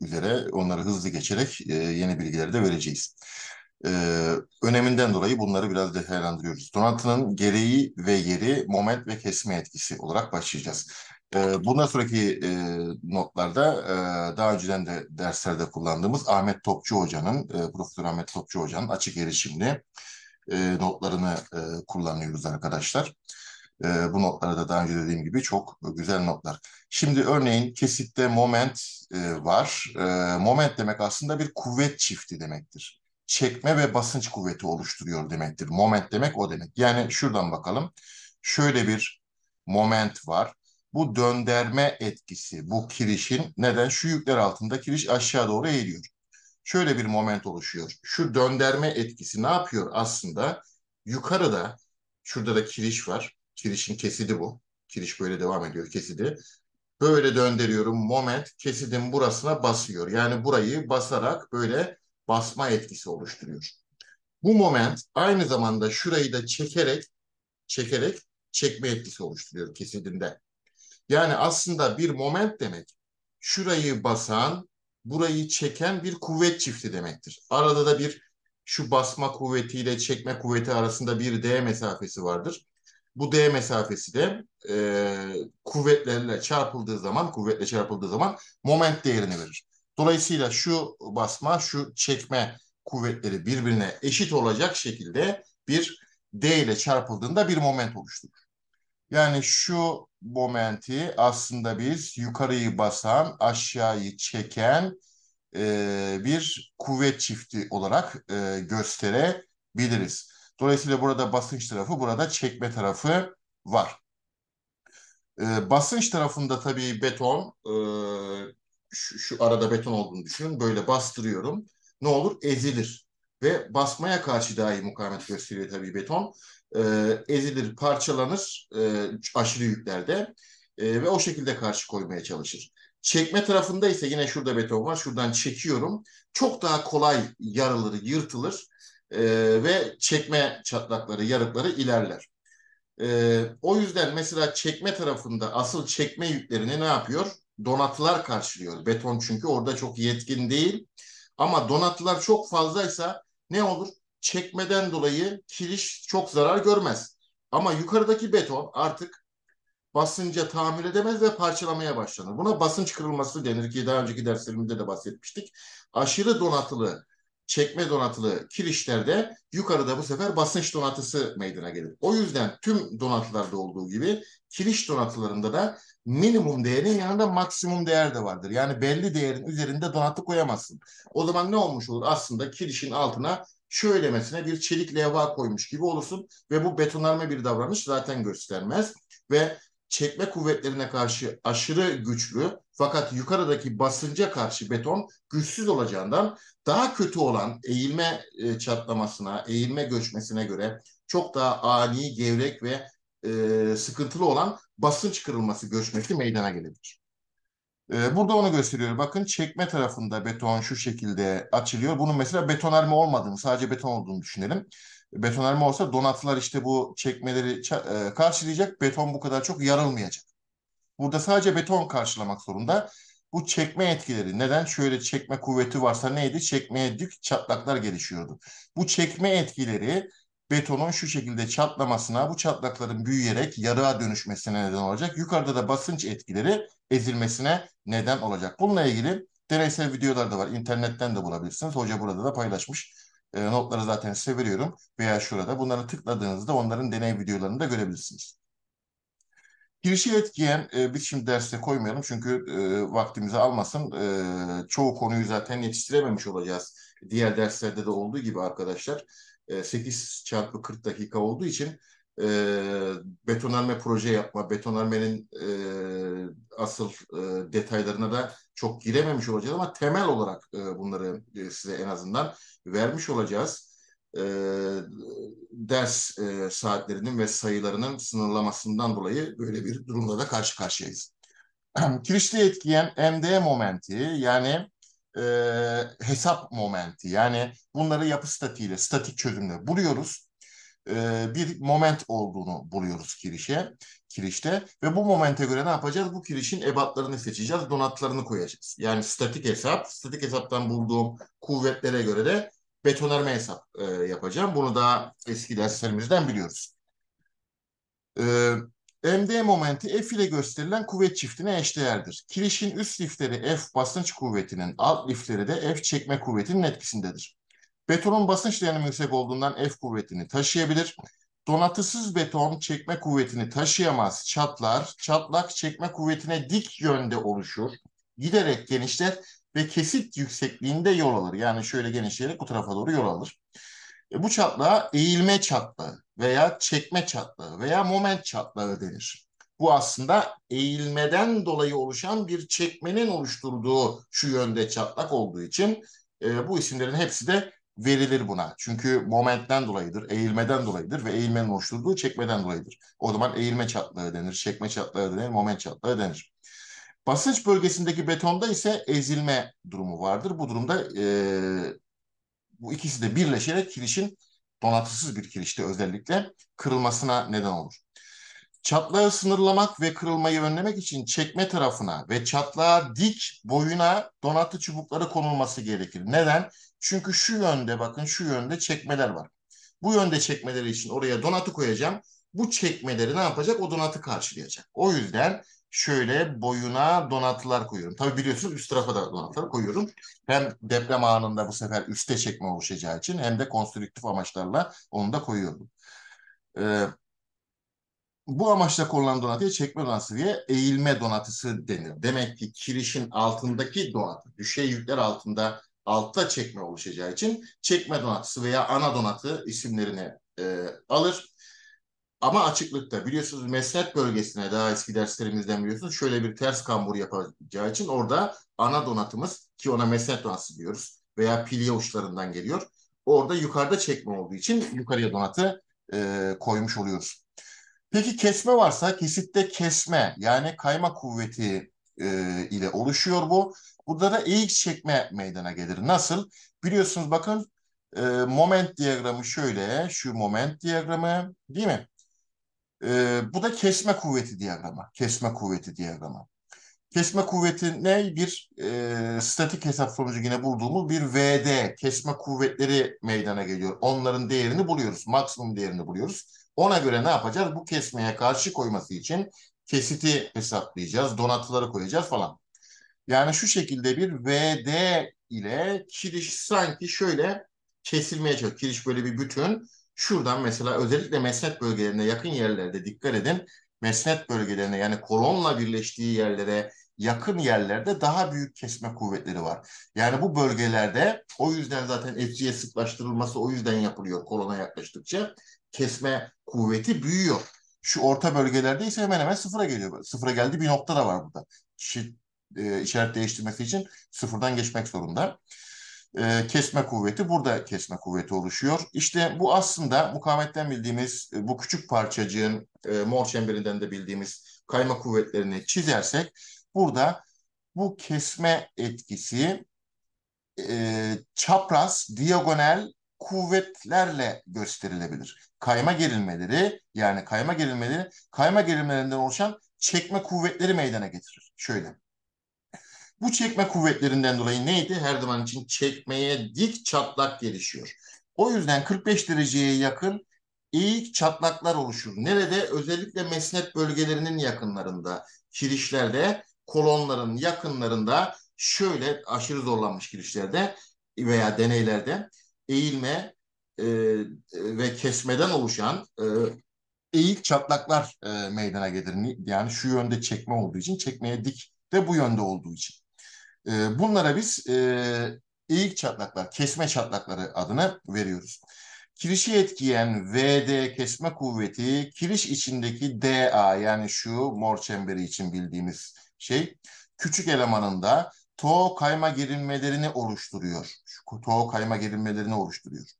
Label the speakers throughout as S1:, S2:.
S1: üzere onları hızlı geçerek e, yeni bilgileri de vereceğiz. E, öneminden dolayı bunları biraz detaylandırıyoruz. Donatının gereği ve yeri, moment ve kesme etkisi olarak başlayacağız. E, bundan sonraki e, notlarda e, daha önceden de derslerde kullandığımız Ahmet Topçu Hoca'nın, e, Profesör Ahmet Topçu Hoca'nın açık erişimli e, notlarını e, kullanıyoruz arkadaşlar. E, bu notlara da daha önce dediğim gibi çok güzel notlar. Şimdi örneğin kesitte moment e, var. E, moment demek aslında bir kuvvet çifti demektir. Çekme ve basınç kuvveti oluşturuyor demektir. Moment demek o demek. Yani şuradan bakalım. Şöyle bir moment var. Bu dönderme etkisi, bu kirişin neden? Şu yükler altında kiriş aşağı doğru eğiliyor. Şöyle bir moment oluşuyor. Şu dönderme etkisi ne yapıyor aslında? Yukarıda, şurada da kiriş var Kirişin kesidi bu. Kiriş böyle devam ediyor kesidi. Böyle döndürüyorum moment kesidin burasına basıyor. Yani burayı basarak böyle basma etkisi oluşturuyor. Bu moment aynı zamanda şurayı da çekerek çekerek çekme etkisi oluşturuyor kesidinde. Yani aslında bir moment demek şurayı basan, burayı çeken bir kuvvet çifti demektir. Arada da bir şu basma kuvvetiyle çekme kuvveti arasında bir D mesafesi vardır bu D mesafesi de e, kuvvetlerle çarpıldığı zaman, kuvvetle çarpıldığı zaman moment değerini verir. Dolayısıyla şu basma, şu çekme kuvvetleri birbirine eşit olacak şekilde bir D ile çarpıldığında bir moment oluşturur. Yani şu momenti aslında biz yukarıyı basan, aşağıyı çeken e, bir kuvvet çifti olarak e, gösterebiliriz. Dolayısıyla burada basınç tarafı, burada çekme tarafı var. E, basınç tarafında tabii beton, e, şu, şu arada beton olduğunu düşünün. Böyle bastırıyorum. Ne olur? Ezilir. Ve basmaya karşı daha iyi mukavemet gösteriyor tabii beton. E, ezilir, parçalanır e, aşırı yüklerde. E, ve o şekilde karşı koymaya çalışır. Çekme tarafında ise yine şurada beton var. Şuradan çekiyorum. Çok daha kolay yarılır, yırtılır e, ve çekme çatlakları, yarıkları ilerler. E, o yüzden mesela çekme tarafında asıl çekme yüklerini ne yapıyor? Donatılar karşılıyor. Beton çünkü orada çok yetkin değil. Ama donatılar çok fazlaysa ne olur? Çekmeden dolayı kiriş çok zarar görmez. Ama yukarıdaki beton artık basınca tahammül edemez ve parçalamaya başlanır. Buna basınç kırılması denir ki daha önceki derslerimizde de bahsetmiştik. Aşırı donatılı çekme donatılı kirişlerde yukarıda bu sefer basınç donatısı meydana gelir. O yüzden tüm donatılarda olduğu gibi kiriş donatılarında da minimum değerin yanında maksimum değer de vardır. Yani belli değerin üzerinde donatı koyamazsın. O zaman ne olmuş olur? Aslında kirişin altına şöylemesine bir çelik levha koymuş gibi olursun ve bu betonarme bir davranış zaten göstermez ve çekme kuvvetlerine karşı aşırı güçlü fakat yukarıdaki basınca karşı beton güçsüz olacağından daha kötü olan eğilme e, çatlamasına, eğilme göçmesine göre çok daha ani, gevrek ve e, sıkıntılı olan basınç kırılması göçmesi meydana gelebilir. E, burada onu gösteriyor. Bakın çekme tarafında beton şu şekilde açılıyor. Bunun mesela betonarme olmadığını, sadece beton olduğunu düşünelim betonarme olsa donatılar işte bu çekmeleri e, karşılayacak. Beton bu kadar çok yarılmayacak. Burada sadece beton karşılamak zorunda. Bu çekme etkileri neden? Şöyle çekme kuvveti varsa neydi? Çekmeye dük çatlaklar gelişiyordu. Bu çekme etkileri betonun şu şekilde çatlamasına, bu çatlakların büyüyerek yarığa dönüşmesine neden olacak. Yukarıda da basınç etkileri ezilmesine neden olacak. Bununla ilgili deneysel videolar da var. İnternetten de bulabilirsiniz. Hoca burada da paylaşmış. E, notları zaten size veriyorum veya şurada. Bunları tıkladığınızda onların deney videolarını da görebilirsiniz. Girişi etkileyen e, biz şimdi derste koymayalım çünkü e, vaktimizi almasın. E, çoğu konuyu zaten yetiştirememiş olacağız. Diğer derslerde de olduğu gibi arkadaşlar e, 8 çarpı 40 dakika olduğu için e, betonarme proje yapma, betonarmenin e, asıl e, detaylarına da çok girememiş olacağız ama temel olarak e, bunları e, size en azından vermiş olacağız. E, ders e, saatlerinin ve sayılarının sınırlamasından dolayı böyle bir durumla da karşı karşıyayız. Kirişli etkileyen MD momenti yani e, hesap momenti yani bunları yapı statiğiyle statik çözümle buluyoruz e, bir moment olduğunu buluyoruz kirişe, kirişte. Ve bu momente göre ne yapacağız? Bu kirişin ebatlarını seçeceğiz, donatlarını koyacağız. Yani statik hesap, statik hesaptan bulduğum kuvvetlere göre de betonarme hesap e, yapacağım. Bunu da eski derslerimizden biliyoruz. E, MD momenti F ile gösterilen kuvvet çiftine eşdeğerdir. Kirişin üst lifleri F basınç kuvvetinin, alt lifleri de F çekme kuvvetinin etkisindedir. Betonun basınç değerinin yüksek olduğundan F kuvvetini taşıyabilir. Donatısız beton çekme kuvvetini taşıyamaz, çatlar. Çatlak çekme kuvvetine dik yönde oluşur. Giderek genişler ve kesit yüksekliğinde yol alır. Yani şöyle genişleyerek bu tarafa doğru yol alır. E, bu çatlağa eğilme çatlağı veya çekme çatlağı veya moment çatlağı denir. Bu aslında eğilmeden dolayı oluşan bir çekmenin oluşturduğu şu yönde çatlak olduğu için e, bu isimlerin hepsi de verilir buna. Çünkü momentten dolayıdır, eğilmeden dolayıdır ve eğilmenin oluşturduğu çekmeden dolayıdır. O zaman eğilme çatlağı denir, çekme çatlağı denir, moment çatlağı denir. Basınç bölgesindeki betonda ise ezilme durumu vardır. Bu durumda e, bu ikisi de birleşerek kirişin donatısız bir kirişte özellikle kırılmasına neden olur. Çatlağı sınırlamak ve kırılmayı önlemek için çekme tarafına ve çatlağa dik boyuna donatı çubukları konulması gerekir. Neden? Çünkü şu yönde bakın şu yönde çekmeler var. Bu yönde çekmeleri için oraya donatı koyacağım. Bu çekmeleri ne yapacak? O donatı karşılayacak. O yüzden şöyle boyuna donatılar koyuyorum. Tabi biliyorsunuz üst tarafa da donatlar koyuyorum. Hem deprem anında bu sefer üste çekme oluşacağı için hem de konstrüktif amaçlarla onu da koyuyorum. Ee, bu amaçla kullanılan donatıya çekme donatısı diye eğilme donatısı denir. Demek ki kirişin altındaki donatı, düşey yükler altında altta çekme oluşacağı için çekme donatısı veya ana donatı isimlerini e, alır. Ama açıklıkta biliyorsunuz mesnet bölgesine daha eski derslerimizden biliyorsunuz şöyle bir ters kambur yapacağı için orada ana donatımız ki ona mesnet donatısı diyoruz veya pilye uçlarından geliyor. Orada yukarıda çekme olduğu için yukarıya donatı e, koymuş oluyoruz. Peki kesme varsa kesitte kesme yani kayma kuvveti e, ile oluşuyor bu. Burada da eğik çekme meydana gelir. Nasıl? Biliyorsunuz bakın e, moment diyagramı şöyle. Şu moment diyagramı değil mi? E, bu da kesme kuvveti diyagramı. Kesme kuvveti diyagramı. Kesme kuvveti ne? Bir e, statik hesap sonucu yine bulduğumuz bir VD kesme kuvvetleri meydana geliyor. Onların değerini buluyoruz. Maksimum değerini buluyoruz. Ona göre ne yapacağız? Bu kesmeye karşı koyması için kesiti hesaplayacağız, donatıları koyacağız falan. Yani şu şekilde bir VD ile kiriş sanki şöyle kesilmeye çalışıyor. Kiriş böyle bir bütün. Şuradan mesela özellikle mesnet bölgelerine yakın yerlerde dikkat edin. Mesnet bölgelerine yani kolonla birleştiği yerlere yakın yerlerde daha büyük kesme kuvvetleri var. Yani bu bölgelerde o yüzden zaten etçiye sıklaştırılması o yüzden yapılıyor kolona yaklaştıkça. Kesme kuvveti büyüyor. Şu orta bölgelerde ise hemen hemen sıfıra geliyor. Sıfıra geldi bir nokta da var burada. Şi, e, işaret değiştirmesi için sıfırdan geçmek zorunda. E, kesme kuvveti burada kesme kuvveti oluşuyor. İşte bu aslında mukavemetten bildiğimiz e, bu küçük parçacığın e, mor çemberinden de bildiğimiz kayma kuvvetlerini çizersek burada bu kesme etkisi e, çapraz, diagonal kuvvetlerle gösterilebilir. Kayma gerilmeleri yani kayma gerilmeleri kayma gerilmelerinden oluşan çekme kuvvetleri meydana getirir. Şöyle bu çekme kuvvetlerinden dolayı neydi? Her zaman için çekmeye dik çatlak gelişiyor. O yüzden 45 dereceye yakın eğik çatlaklar oluşur. Nerede? Özellikle mesnet bölgelerinin yakınlarında, kirişlerde, kolonların yakınlarında şöyle aşırı zorlanmış girişlerde veya deneylerde eğilme e, ve kesmeden oluşan e, eğik çatlaklar e, meydana gelir. Yani şu yönde çekme olduğu için, çekmeye dik de bu yönde olduğu için. E, bunlara biz e, eğik çatlaklar, kesme çatlakları adını veriyoruz. Kirişi etkiyen VD kesme kuvveti kiriş içindeki DA yani şu mor çemberi için bildiğimiz şey küçük elemanında toğ kayma gerilmelerini oluşturuyor. Şu toğ kayma gerilmelerini oluşturuyor.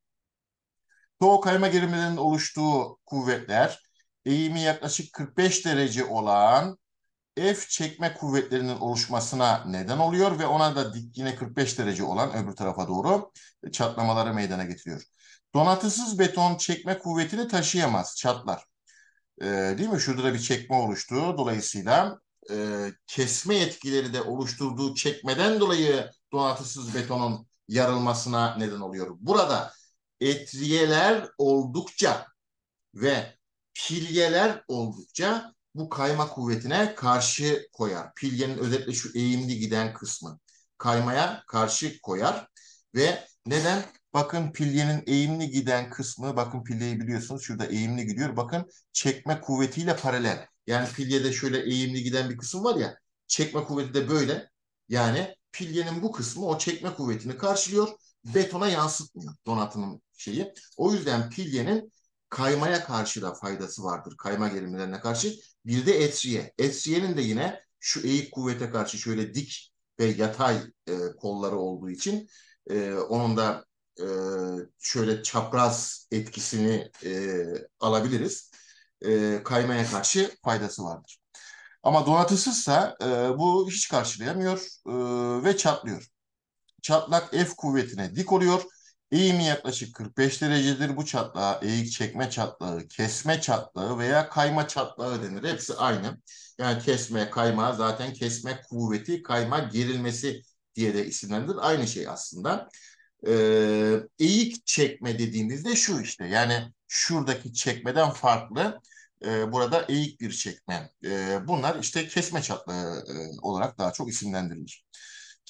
S1: Toğ kayma gerilmelerinin oluştuğu kuvvetler eğimi yaklaşık 45 derece olan F çekme kuvvetlerinin oluşmasına neden oluyor ve ona da dik yine 45 derece olan öbür tarafa doğru e, çatlamaları meydana getiriyor. Donatısız beton çekme kuvvetini taşıyamaz, çatlar. Ee, değil mi? Şurada da bir çekme oluştu. Dolayısıyla e, kesme etkileri de oluşturduğu çekmeden dolayı donatısız betonun yarılmasına neden oluyor. Burada etriyeler oldukça ve pilyeler oldukça bu kayma kuvvetine karşı koyar. Pilgenin özetle şu eğimli giden kısmı kaymaya karşı koyar ve neden? Bakın pilyenin eğimli giden kısmı, bakın pilyeyi biliyorsunuz şurada eğimli gidiyor. Bakın çekme kuvvetiyle paralel. Yani pilyede şöyle eğimli giden bir kısım var ya, çekme kuvveti de böyle. Yani pilyenin bu kısmı o çekme kuvvetini karşılıyor. Betona yansıtmıyor donatının şeyi. O yüzden pilyenin kaymaya karşı da faydası vardır. Kayma gerilimlerine karşı. Bir de etriye. Etriyenin de yine şu eğik kuvvete karşı şöyle dik ve yatay e, kolları olduğu için e, onun da e, şöyle çapraz etkisini e, alabiliriz. E, kaymaya karşı faydası vardır. Ama donatısızsa e, bu hiç karşılayamıyor e, ve çatlıyor. Çatlak F kuvvetine dik oluyor Eğimi yaklaşık 45 derecedir. Bu çatlağa eğik çekme çatlağı, kesme çatlağı veya kayma çatlağı denir. Hepsi aynı. Yani kesme, kayma zaten kesme kuvveti, kayma gerilmesi diye de isimlendirilir. Aynı şey aslında. Ee, eğik çekme dediğimizde şu işte. Yani şuradaki çekmeden farklı. E, burada eğik bir çekme. E, bunlar işte kesme çatlağı e, olarak daha çok isimlendirilir.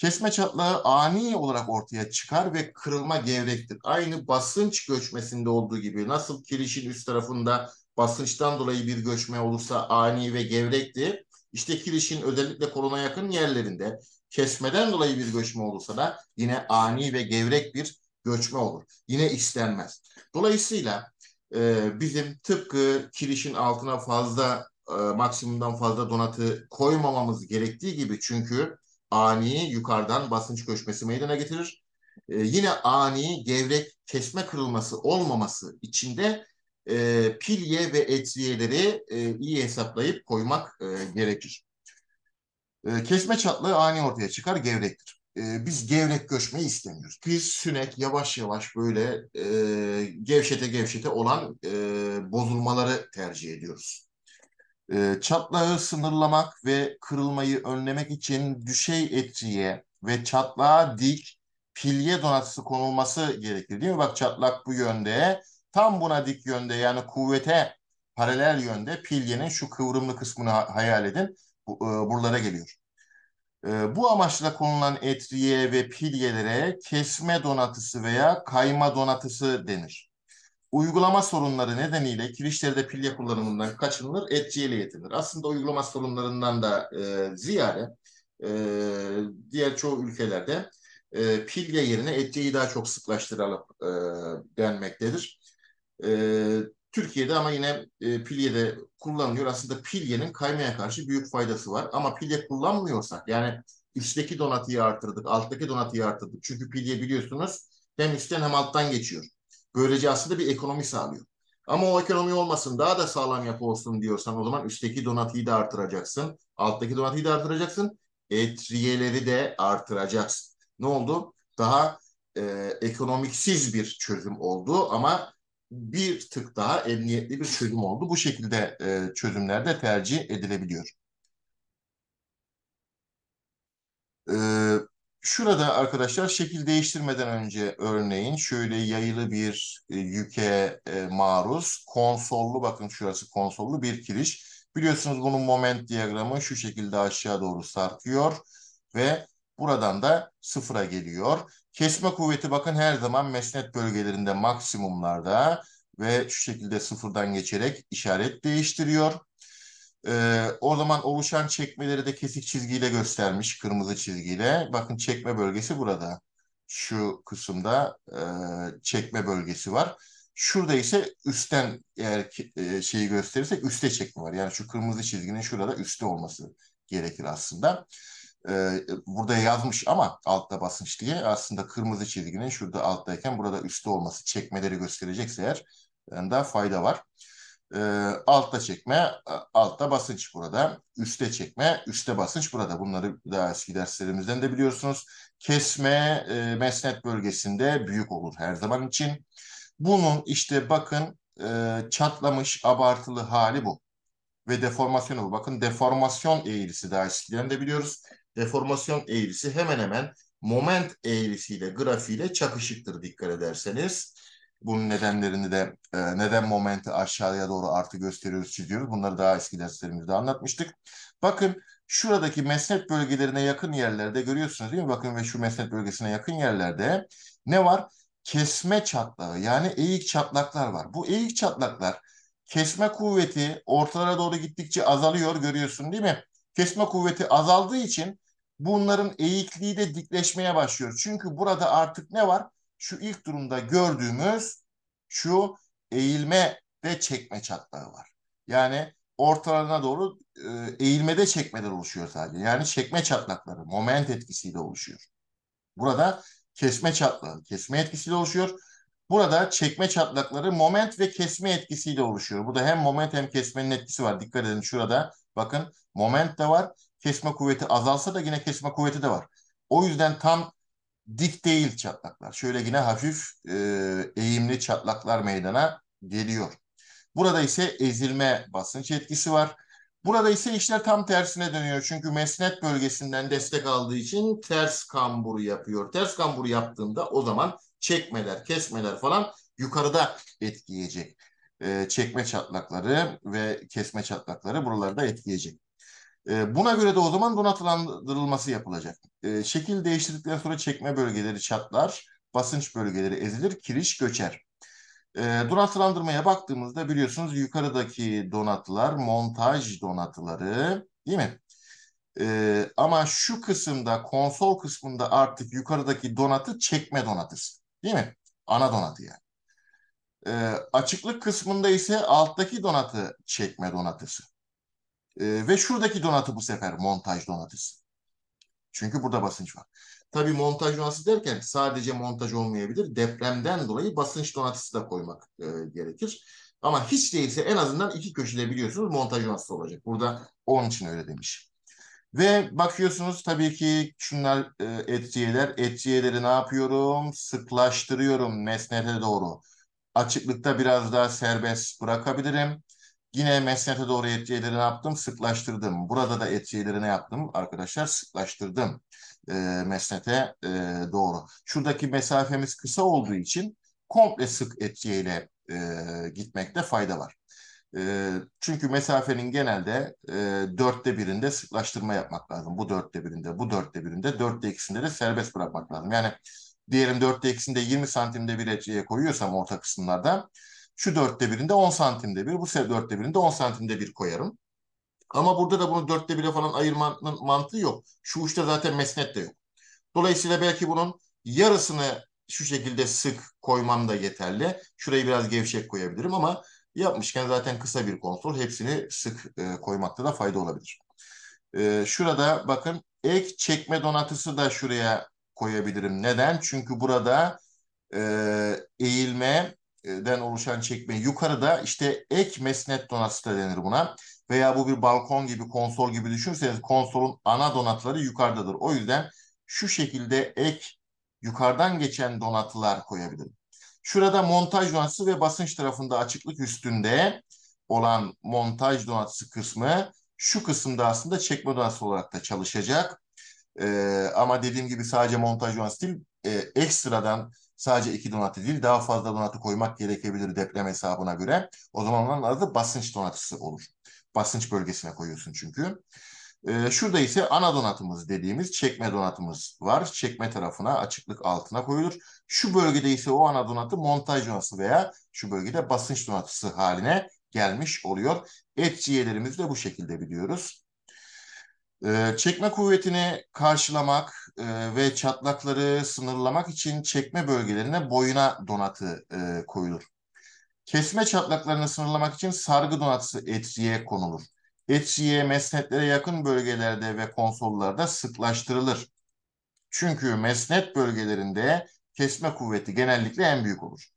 S1: Kesme çatlağı ani olarak ortaya çıkar ve kırılma gevrektir. Aynı basınç göçmesinde olduğu gibi nasıl kirişin üst tarafında basınçtan dolayı bir göçme olursa ani ve gevrekti. İşte kirişin özellikle koluna yakın yerlerinde kesmeden dolayı bir göçme olursa da yine ani ve gevrek bir göçme olur. Yine istenmez. Dolayısıyla e, bizim tıpkı kirişin altına fazla e, maksimumdan fazla donatı koymamamız gerektiği gibi çünkü ani yukarıdan basınç göçmesi meydana getirir. E, yine ani gevrek kesme kırılması olmaması için de e, pilye ve etviyeleri e, iyi hesaplayıp koymak e, gerekir. E, kesme çatlığı ani ortaya çıkar, gevrektir. E, biz gevrek göçmeyi istemiyoruz. Biz sünek yavaş yavaş böyle e, gevşete gevşete olan e, bozulmaları tercih ediyoruz. Ee, çatlağı sınırlamak ve kırılmayı önlemek için düşey etriye ve çatlağa dik pilye donatısı konulması gerekir değil mi? Bak çatlak bu yönde tam buna dik yönde yani kuvvete paralel yönde pilyenin şu kıvrımlı kısmını hayal edin bu, e, buralara geliyor. E, bu amaçla konulan etriye ve pilyelere kesme donatısı veya kayma donatısı denir uygulama sorunları nedeniyle kirişlerde pilya kullanımından kaçınılır, etçiyle yetilir. Aslında uygulama sorunlarından da e, ziyade e, diğer çoğu ülkelerde e, pilya yerine etçeyi daha çok sıklaştıralım e, denmektedir. E, Türkiye'de ama yine e, pilyede kullanılıyor. Aslında pilyenin kaymaya karşı büyük faydası var. Ama pilye kullanmıyorsak yani içteki donatıyı artırdık, alttaki donatıyı artırdık. Çünkü pilye biliyorsunuz hem üstten hem alttan geçiyor. Böylece aslında bir ekonomi sağlıyor. Ama o ekonomi olmasın daha da sağlam yapı olsun diyorsan o zaman üstteki donatıyı da artıracaksın. Alttaki donatıyı da artıracaksın. Etriyeleri de artıracaksın. Ne oldu? Daha e, ekonomiksiz bir çözüm oldu ama bir tık daha emniyetli bir çözüm oldu. Bu şekilde e, çözümler de tercih edilebiliyor. Ee, Şurada arkadaşlar şekil değiştirmeden önce örneğin şöyle yayılı bir e, yüke e, maruz konsollu bakın şurası konsollu bir kiriş. Biliyorsunuz bunun moment diyagramı şu şekilde aşağı doğru sarkıyor ve buradan da sıfıra geliyor. Kesme kuvveti bakın her zaman mesnet bölgelerinde maksimumlarda ve şu şekilde sıfırdan geçerek işaret değiştiriyor. Ee, o zaman oluşan çekmeleri de kesik çizgiyle göstermiş, kırmızı çizgiyle. Bakın çekme bölgesi burada. Şu kısımda e, çekme bölgesi var. Şurada ise üstten eğer ki, e, şeyi gösterirsek üste çekme var. Yani şu kırmızı çizginin şurada üstte olması gerekir aslında. Ee, burada yazmış ama altta basınç diye aslında kırmızı çizginin şurada alttayken burada üstte olması çekmeleri gösterecekse eğer daha fayda var. E, altta çekme, altta basınç burada. Üste çekme, üste basınç burada. Bunları daha eski derslerimizden de biliyorsunuz. Kesme e, mesnet bölgesinde büyük olur her zaman için. Bunun işte bakın e, çatlamış abartılı hali bu. Ve deformasyonu bu. Bakın deformasyon eğrisi daha eskiden de biliyoruz. Deformasyon eğrisi hemen hemen moment eğrisiyle grafiğiyle çakışıktır dikkat ederseniz. Bunun nedenlerini de e, neden momenti aşağıya doğru artı gösteriyoruz çiziyoruz. Bunları daha eski derslerimizde anlatmıştık. Bakın şuradaki mesnet bölgelerine yakın yerlerde görüyorsunuz değil mi? Bakın ve şu mesnet bölgesine yakın yerlerde ne var? Kesme çatlağı yani eğik çatlaklar var. Bu eğik çatlaklar kesme kuvveti ortalara doğru gittikçe azalıyor görüyorsun değil mi? Kesme kuvveti azaldığı için bunların eğikliği de dikleşmeye başlıyor. Çünkü burada artık ne var? şu ilk durumda gördüğümüz şu eğilme ve çekme çatlağı var. Yani ortalarına doğru e, eğilmede çekmeler oluşuyor sadece. Yani çekme çatlakları moment etkisiyle oluşuyor. Burada kesme çatlağı kesme etkisiyle oluşuyor. Burada çekme çatlakları moment ve kesme etkisiyle oluşuyor. Burada hem moment hem kesmenin etkisi var. Dikkat edin şurada bakın moment de var. Kesme kuvveti azalsa da yine kesme kuvveti de var. O yüzden tam dik değil çatlaklar. Şöyle yine hafif e, eğimli çatlaklar meydana geliyor. Burada ise ezilme basınç etkisi var. Burada ise işler tam tersine dönüyor. Çünkü mesnet bölgesinden destek aldığı için ters kamburu yapıyor. Ters kamburu yaptığında o zaman çekmeler, kesmeler falan yukarıda etkileyecek. E, çekme çatlakları ve kesme çatlakları buralarda etkileyecek. Ee, buna göre de o zaman donatlandırılması yapılacak. Ee, şekil değiştirdikten sonra çekme bölgeleri çatlar, basınç bölgeleri ezilir, kiriş göçer. E, ee, donatlandırmaya baktığımızda biliyorsunuz yukarıdaki donatılar montaj donatıları değil mi? ama şu kısımda konsol kısmında artık yukarıdaki donatı çekme donatısı değil mi? Ana donatı yani. açıklık kısmında ise alttaki donatı çekme donatısı. E, ve şuradaki donatı bu sefer montaj donatısı. Çünkü burada basınç var. Tabii montaj donatısı derken sadece montaj olmayabilir. Depremden dolayı basınç donatısı da koymak e, gerekir. Ama hiç değilse en azından iki köşede biliyorsunuz montaj donatısı olacak. Burada onun için öyle demiş. Ve bakıyorsunuz tabii ki şunlar e, etkiyeler. Etkiyeleri ne yapıyorum? Sıklaştırıyorum mesnete doğru. Açıklıkta biraz daha serbest bırakabilirim. Yine mesnete doğru etkileri ne yaptım? Sıklaştırdım. Burada da etkileri ne yaptım arkadaşlar? Sıklaştırdım e, ee, mesnete e, doğru. Şuradaki mesafemiz kısa olduğu için komple sık etkiyle e, gitmekte fayda var. E, çünkü mesafenin genelde e, dörtte birinde sıklaştırma yapmak lazım. Bu dörtte birinde, bu dörtte birinde, dörtte ikisinde de serbest bırakmak lazım. Yani diyelim dörtte ikisinde 20 santimde bir etkiye koyuyorsam orta kısımlarda şu dörtte birinde 10 santimde bir, bu dörtte birinde 10 santimde bir koyarım. Ama burada da bunu dörtte bile falan ayırmanın mantığı yok. Şu uçta zaten mesnet de yok. Dolayısıyla belki bunun yarısını şu şekilde sık koymam da yeterli. Şurayı biraz gevşek koyabilirim ama yapmışken zaten kısa bir konsol hepsini sık e, koymakta da fayda olabilir. E, şurada bakın ek çekme donatısı da şuraya koyabilirim. Neden? Çünkü burada e, eğilme den oluşan çekme yukarıda işte ek mesnet donatısı da denir buna. Veya bu bir balkon gibi konsol gibi düşünürseniz konsolun ana donatları yukarıdadır. O yüzden şu şekilde ek yukarıdan geçen donatılar koyabilirim. Şurada montaj donatısı ve basınç tarafında açıklık üstünde olan montaj donatısı kısmı şu kısımda aslında çekme donatısı olarak da çalışacak. Ee, ama dediğim gibi sadece montaj donatısı değil e, ekstradan sadece iki donatı değil daha fazla donatı koymak gerekebilir deprem hesabına göre. O zaman onların adı basınç donatısı olur. Basınç bölgesine koyuyorsun çünkü. Ee, şurada ise ana donatımız dediğimiz çekme donatımız var. Çekme tarafına açıklık altına koyulur. Şu bölgede ise o ana donatı montaj donatı veya şu bölgede basınç donatısı haline gelmiş oluyor. Et de bu şekilde biliyoruz. Ee, çekme kuvvetini karşılamak e, ve çatlakları sınırlamak için çekme bölgelerine boyuna donatı e, koyulur. Kesme çatlaklarını sınırlamak için sargı donatısı etriye konulur. Etriye mesnetlere yakın bölgelerde ve konsollarda sıklaştırılır. Çünkü mesnet bölgelerinde kesme kuvveti genellikle en büyük olur.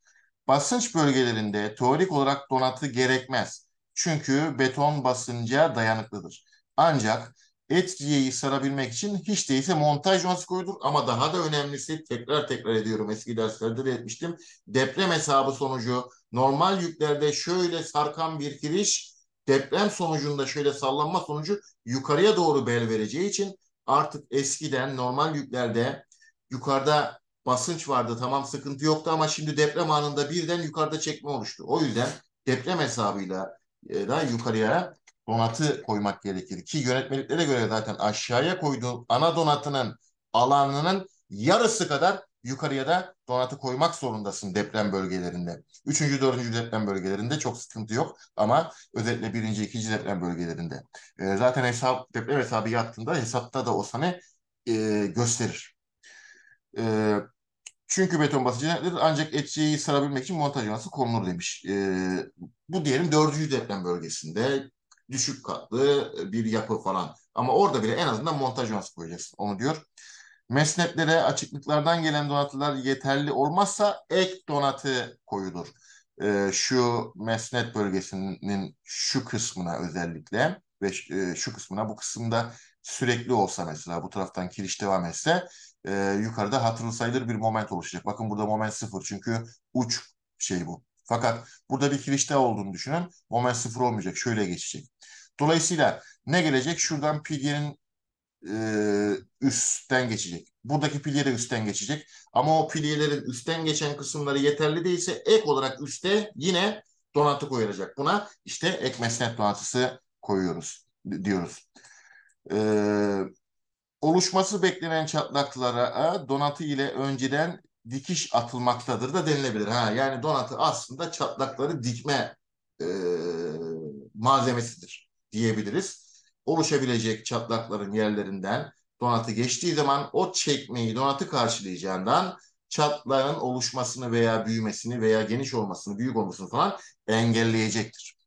S1: Basınç bölgelerinde teorik olarak donatı gerekmez. Çünkü beton basınca dayanıklıdır. Ancak Et Etriye'yi sarabilmek için hiç değilse montaj nasıl koyulur ama daha da önemlisi tekrar tekrar ediyorum eski derslerde de etmiştim. Deprem hesabı sonucu normal yüklerde şöyle sarkan bir giriş deprem sonucunda şöyle sallanma sonucu yukarıya doğru bel vereceği için artık eskiden normal yüklerde yukarıda basınç vardı tamam sıkıntı yoktu ama şimdi deprem anında birden yukarıda çekme oluştu. O yüzden deprem hesabıyla e, da yukarıya donatı koymak gerekir. Ki yönetmeliklere göre zaten aşağıya koyduğu ana donatının alanının yarısı kadar yukarıya da donatı koymak zorundasın deprem bölgelerinde. Üçüncü, dördüncü deprem bölgelerinde çok sıkıntı yok ama özellikle birinci, ikinci deprem bölgelerinde. E, zaten hesap deprem hesabı yattığında hesapta da o sana e, gösterir. E, çünkü beton basıcı nettir ancak etçeyi sarabilmek için montaj yanası konulur demiş. E, bu diyelim dördüncü deprem bölgesinde düşük katlı e, bir yapı falan. Ama orada bile en azından montaj yuvası koyacaksın onu diyor. Mesnetlere açıklıklardan gelen donatılar yeterli olmazsa ek donatı koyulur. Ee, şu mesnet bölgesinin şu kısmına özellikle ve e, şu kısmına bu kısımda sürekli olsa mesela bu taraftan kiriş devam etse e, yukarıda hatırlı sayılır bir moment oluşacak. Bakın burada moment sıfır çünkü uç şey bu. Fakat burada bir kirişte olduğunu düşünen Omen sıfır olmayacak. Şöyle geçecek. Dolayısıyla ne gelecek? Şuradan Pilya'nın e, üstten geçecek. Buradaki pilye de üstten geçecek. Ama o pilyelerin üstten geçen kısımları yeterli değilse ek olarak üstte yine donatı koyulacak. Buna işte ek mesnet donatısı koyuyoruz diyoruz. Ee, oluşması beklenen çatlaklara donatı ile önceden dikiş atılmaktadır da denilebilir. Ha, yani donatı aslında çatlakları dikme e, malzemesidir diyebiliriz. Oluşabilecek çatlakların yerlerinden donatı geçtiği zaman o çekmeyi donatı karşılayacağından çatlağın oluşmasını veya büyümesini veya geniş olmasını, büyük olmasını falan engelleyecektir.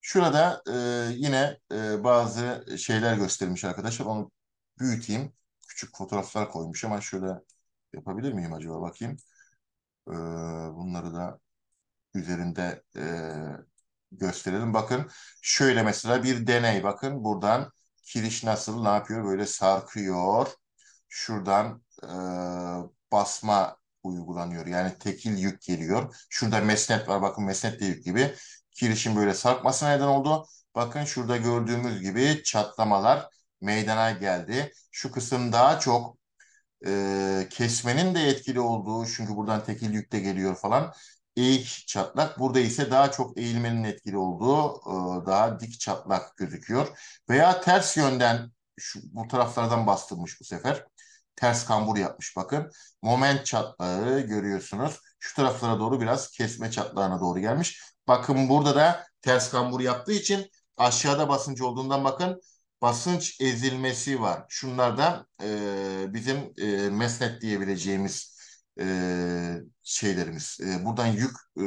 S1: Şurada e, yine e, bazı şeyler göstermiş arkadaşlar. Onu büyüteyim. Küçük fotoğraflar koymuş ama şöyle Yapabilir miyim acaba bakayım. Ee, bunları da üzerinde e, gösterelim. Bakın şöyle mesela bir deney bakın buradan kiriş nasıl ne yapıyor böyle sarkıyor. Şuradan e, basma uygulanıyor. Yani tekil yük geliyor. Şurada mesnet var. Bakın mesnet de yük gibi. Kirişin böyle sarkması neden oldu. Bakın şurada gördüğümüz gibi çatlamalar meydana geldi. Şu kısım daha çok e, kesmenin de etkili olduğu çünkü buradan tekil yük de geliyor falan eğik çatlak. Burada ise daha çok eğilmenin etkili olduğu e, daha dik çatlak gözüküyor. Veya ters yönden şu, bu taraflardan bastırmış bu sefer. Ters kambur yapmış bakın. Moment çatlağı görüyorsunuz. Şu taraflara doğru biraz kesme çatlağına doğru gelmiş. Bakın burada da ters kambur yaptığı için aşağıda basınç olduğundan bakın basınç ezilmesi var. Şunlar da e, bizim e, mesnet diyebileceğimiz e, şeylerimiz. E, buradan yük e,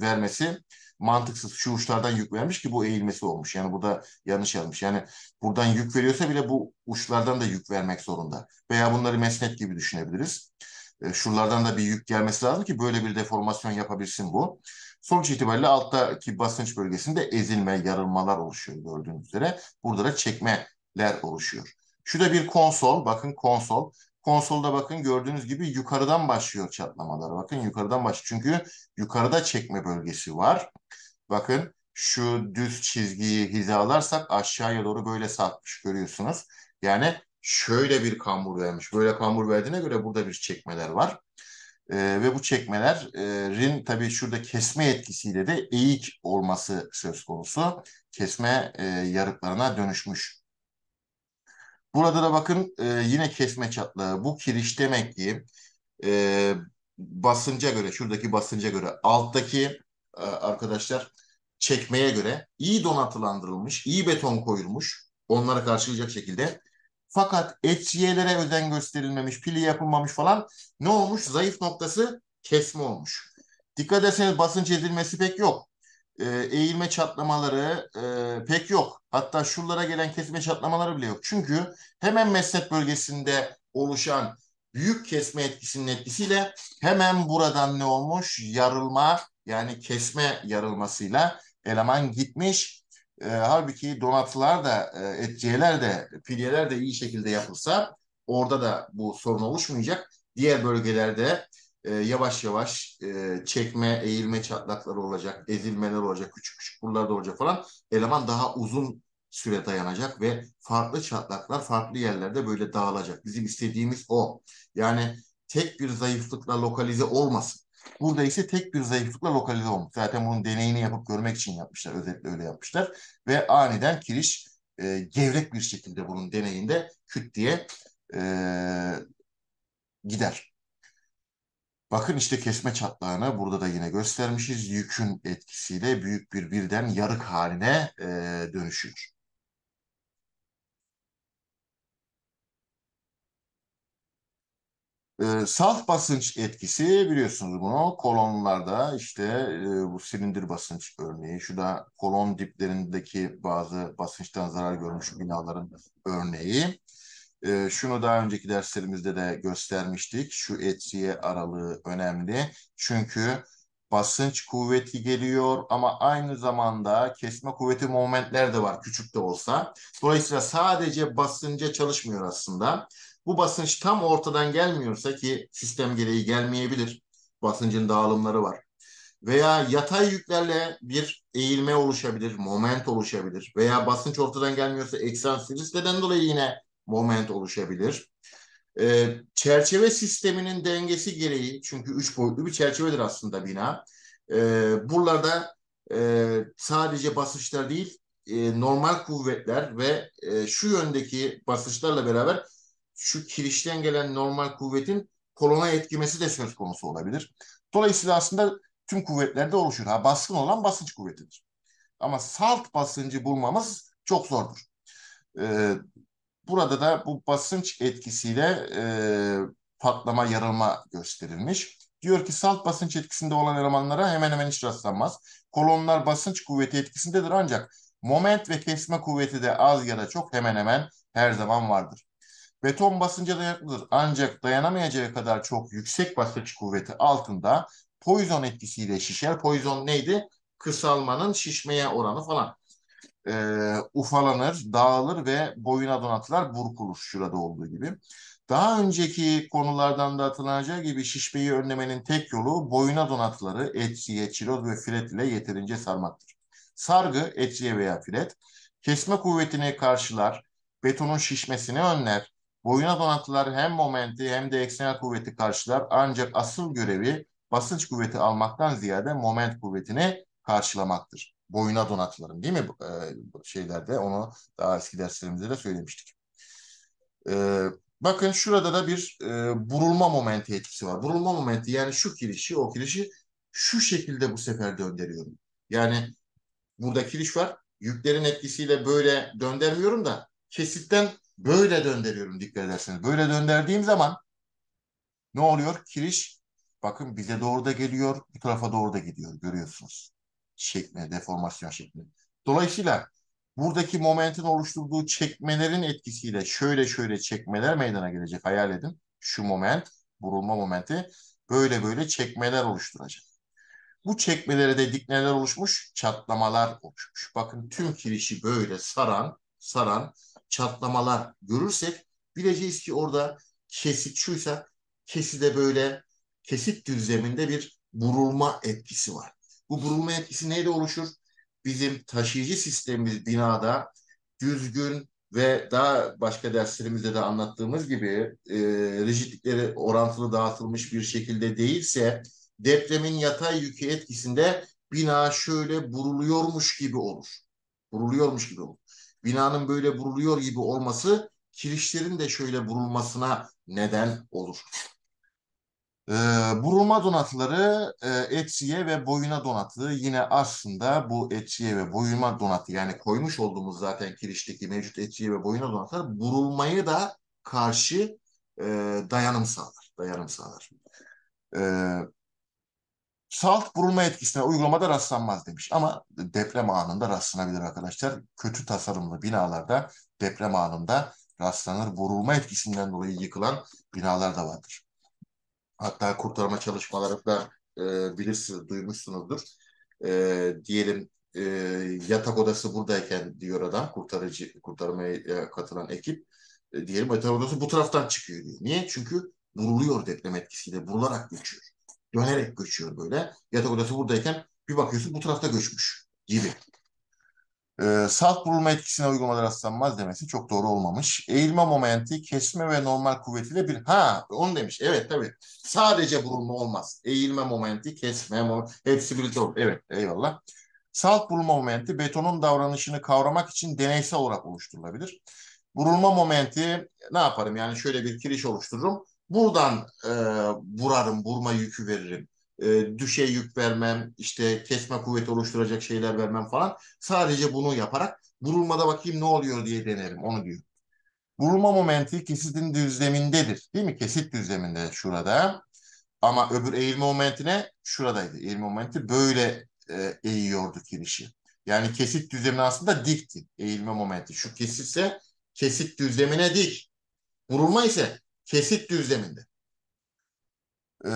S1: vermesi mantıksız şu uçlardan yük vermiş ki bu eğilmesi olmuş. Yani bu da yanlış yazmış. Yani buradan yük veriyorsa bile bu uçlardan da yük vermek zorunda. Veya bunları mesnet gibi düşünebiliriz. E, şuralardan da bir yük gelmesi lazım ki böyle bir deformasyon yapabilsin bu. Sonuç itibariyle alttaki basınç bölgesinde ezilme, yarılmalar oluşuyor gördüğünüz üzere. Burada da çekmeler oluşuyor. Şu da bir konsol. Bakın konsol. Konsolda bakın gördüğünüz gibi yukarıdan başlıyor çatlamalar. Bakın yukarıdan başlıyor Çünkü yukarıda çekme bölgesi var. Bakın şu düz çizgiyi hizalarsak aşağıya doğru böyle sarkmış görüyorsunuz. Yani şöyle bir kambur vermiş. Böyle kambur verdiğine göre burada bir çekmeler var. E, ve bu çekmelerin tabii şurada kesme etkisiyle de eğik olması söz konusu. Kesme e, yarıklarına dönüşmüş. Burada da bakın e, yine kesme çatlağı. Bu kiriş demek ki e, basınca göre, şuradaki basınca göre alttaki e, arkadaşlar çekmeye göre iyi donatılandırılmış, iyi beton koyulmuş. Onları karşılayacak şekilde fakat etçiyelere özen gösterilmemiş, pili yapılmamış falan ne olmuş? Zayıf noktası kesme olmuş. Dikkat ederseniz basınç ezilmesi pek yok. E, eğilme çatlamaları e, pek yok. Hatta şuralara gelen kesme çatlamaları bile yok. Çünkü hemen meslek bölgesinde oluşan büyük kesme etkisinin etkisiyle hemen buradan ne olmuş? Yarılma yani kesme yarılmasıyla eleman gitmiş e, halbuki donatılar da, e, etçiyeler de, pilyeler de iyi şekilde yapılsa orada da bu sorun oluşmayacak. Diğer bölgelerde e, yavaş yavaş e, çekme, eğilme çatlakları olacak, ezilmeler olacak, küçük küçük buralarda olacak falan. Eleman daha uzun süre dayanacak ve farklı çatlaklar farklı yerlerde böyle dağılacak. Bizim istediğimiz o. Yani tek bir zayıflıkla lokalize olmasın. Burada ise tek bir zayıflıkla lokalize olmuş. Zaten bunun deneyini yapıp görmek için yapmışlar. Özetle öyle yapmışlar. Ve aniden kiriş e, gevrek bir şekilde bunun deneyinde küt diye e, gider. Bakın işte kesme çatlağını burada da yine göstermişiz. Yükün etkisiyle büyük bir birden yarık haline e, dönüşüyor. E, salt basınç etkisi biliyorsunuz bunu kolonlarda işte e, bu silindir basınç örneği şu da kolon diplerindeki bazı basınçtan zarar görmüş binaların örneği. E, şunu daha önceki derslerimizde de göstermiştik şu etkiye aralığı önemli çünkü basınç kuvveti geliyor ama aynı zamanda kesme kuvveti momentler de var küçük de olsa. Dolayısıyla sadece basınca çalışmıyor aslında. Bu basınç tam ortadan gelmiyorsa ki sistem gereği gelmeyebilir. Basıncın dağılımları var. Veya yatay yüklerle bir eğilme oluşabilir, moment oluşabilir. Veya basınç ortadan gelmiyorsa eksen silisleden dolayı yine moment oluşabilir. Ee, çerçeve sisteminin dengesi gereği, çünkü üç boyutlu bir çerçevedir aslında bina. Ee, buralarda e, sadece basınçlar değil, e, normal kuvvetler ve e, şu yöndeki basınçlarla beraber şu kirişten gelen normal kuvvetin kolona etkimesi de söz konusu olabilir. Dolayısıyla aslında tüm kuvvetlerde oluşur. Ha, baskın olan basınç kuvvetidir. Ama salt basıncı bulmamız çok zordur. Ee, burada da bu basınç etkisiyle e, patlama, yarılma gösterilmiş. Diyor ki salt basınç etkisinde olan elemanlara hemen hemen hiç rastlanmaz. Kolonlar basınç kuvveti etkisindedir ancak moment ve kesme kuvveti de az ya da çok hemen hemen her zaman vardır. Beton basınca dayanıklıdır ancak dayanamayacağı kadar çok yüksek basınç kuvveti altında poizon etkisiyle şişer. Poizon neydi? Kısalmanın şişmeye oranı falan. Ee, ufalanır, dağılır ve boyuna donatılar burkulur şurada olduğu gibi. Daha önceki konulardan da hatırlanacağı gibi şişmeyi önlemenin tek yolu boyuna donatları etsiye, çiroz ve filet ile yeterince sarmaktır. Sargı etsiye veya filet kesme kuvvetini karşılar, betonun şişmesini önler, Boyuna donatılar hem momenti hem de eksenel kuvveti karşılar ancak asıl görevi basınç kuvveti almaktan ziyade moment kuvvetini karşılamaktır. Boyuna donatıların değil mi ee, şeylerde onu daha eski derslerimizde de söylemiştik. Ee, bakın şurada da bir e, burulma momenti etkisi var. Burulma momenti yani şu kirişi o kirişi şu şekilde bu sefer döndürüyorum. Yani burada kiriş var. Yüklerin etkisiyle böyle döndürmüyorum da kesitten Böyle döndürüyorum dikkat ederseniz. Böyle döndürdüğüm zaman ne oluyor? Kiriş bakın bize doğru da geliyor, bu tarafa doğru da gidiyor görüyorsunuz. çekme deformasyon şeklinde. Dolayısıyla buradaki momentin oluşturduğu çekmelerin etkisiyle şöyle şöyle çekmeler meydana gelecek. Hayal edin şu moment, vurulma momenti böyle böyle çekmeler oluşturacak. Bu çekmelere de dikneler oluşmuş, çatlamalar oluşmuş. Bakın tüm kirişi böyle saran, saran çatlamalar görürsek bileceğiz ki orada kesit şuysa keside böyle kesit düzleminde bir burulma etkisi var. Bu burulma etkisi neyle oluşur? Bizim taşıyıcı sistemimiz binada düzgün ve daha başka derslerimizde de anlattığımız gibi e, rigidlikleri orantılı dağıtılmış bir şekilde değilse depremin yatay yükü etkisinde bina şöyle buruluyormuş gibi olur. Buruluyormuş gibi olur binanın böyle vuruluyor gibi olması kirişlerin de şöyle vurulmasına neden olur. E, ee, burulma donatıları e, etsiye ve boyuna donatı yine aslında bu etsiye ve boyuna donatı yani koymuş olduğumuz zaten kirişteki mevcut etsiye ve boyuna donatı burulmayı da karşı e, dayanım sağlar. Dayanım sağlar. E, Salt vurulma etkisine uygulamada rastlanmaz demiş. Ama deprem anında rastlanabilir arkadaşlar. Kötü tasarımlı binalarda deprem anında rastlanır. Vurulma etkisinden dolayı yıkılan binalar da vardır. Hatta kurtarma çalışmaları da e, bilirsiniz, duymuşsunuzdur. E, diyelim e, yatak odası buradayken diyor adam, kurtarıcı kurtarmaya e, katılan ekip. E, diyelim yatak odası bu taraftan çıkıyor diyor. Niye? Çünkü vuruluyor deprem etkisiyle, vurularak geçiyor dönerek göçüyor böyle. Yatak odası buradayken bir bakıyorsun bu tarafta göçmüş gibi. Ee, salt burulma etkisine uygulamalar rastlanmaz demesi çok doğru olmamış. Eğilme momenti kesme ve normal kuvvetiyle bir... Ha onu demiş. Evet tabii. Sadece burulma olmaz. Eğilme momenti, kesme momenti. Hepsi birlikte olur. Evet eyvallah. Salt burulma momenti betonun davranışını kavramak için deneysel olarak oluşturulabilir. Burulma momenti ne yaparım? Yani şöyle bir kiriş oluştururum. Buradan e, vurarım, vurma yükü veririm. E, düşe yük vermem, işte kesme kuvveti oluşturacak şeyler vermem falan. Sadece bunu yaparak vurulmada bakayım ne oluyor diye denerim, onu diyor. Vurulma momenti kesitin düzlemindedir. Değil mi? Kesit düzleminde şurada. Ama öbür eğilme momentine şuradaydı. Eğilme momenti böyle e, eğiyordu kirişi. Yani kesit düzlemi aslında dikti eğilme momenti. Şu kesitse kesit düzlemine dik. Vurulma ise kesit düzleminde. Ee,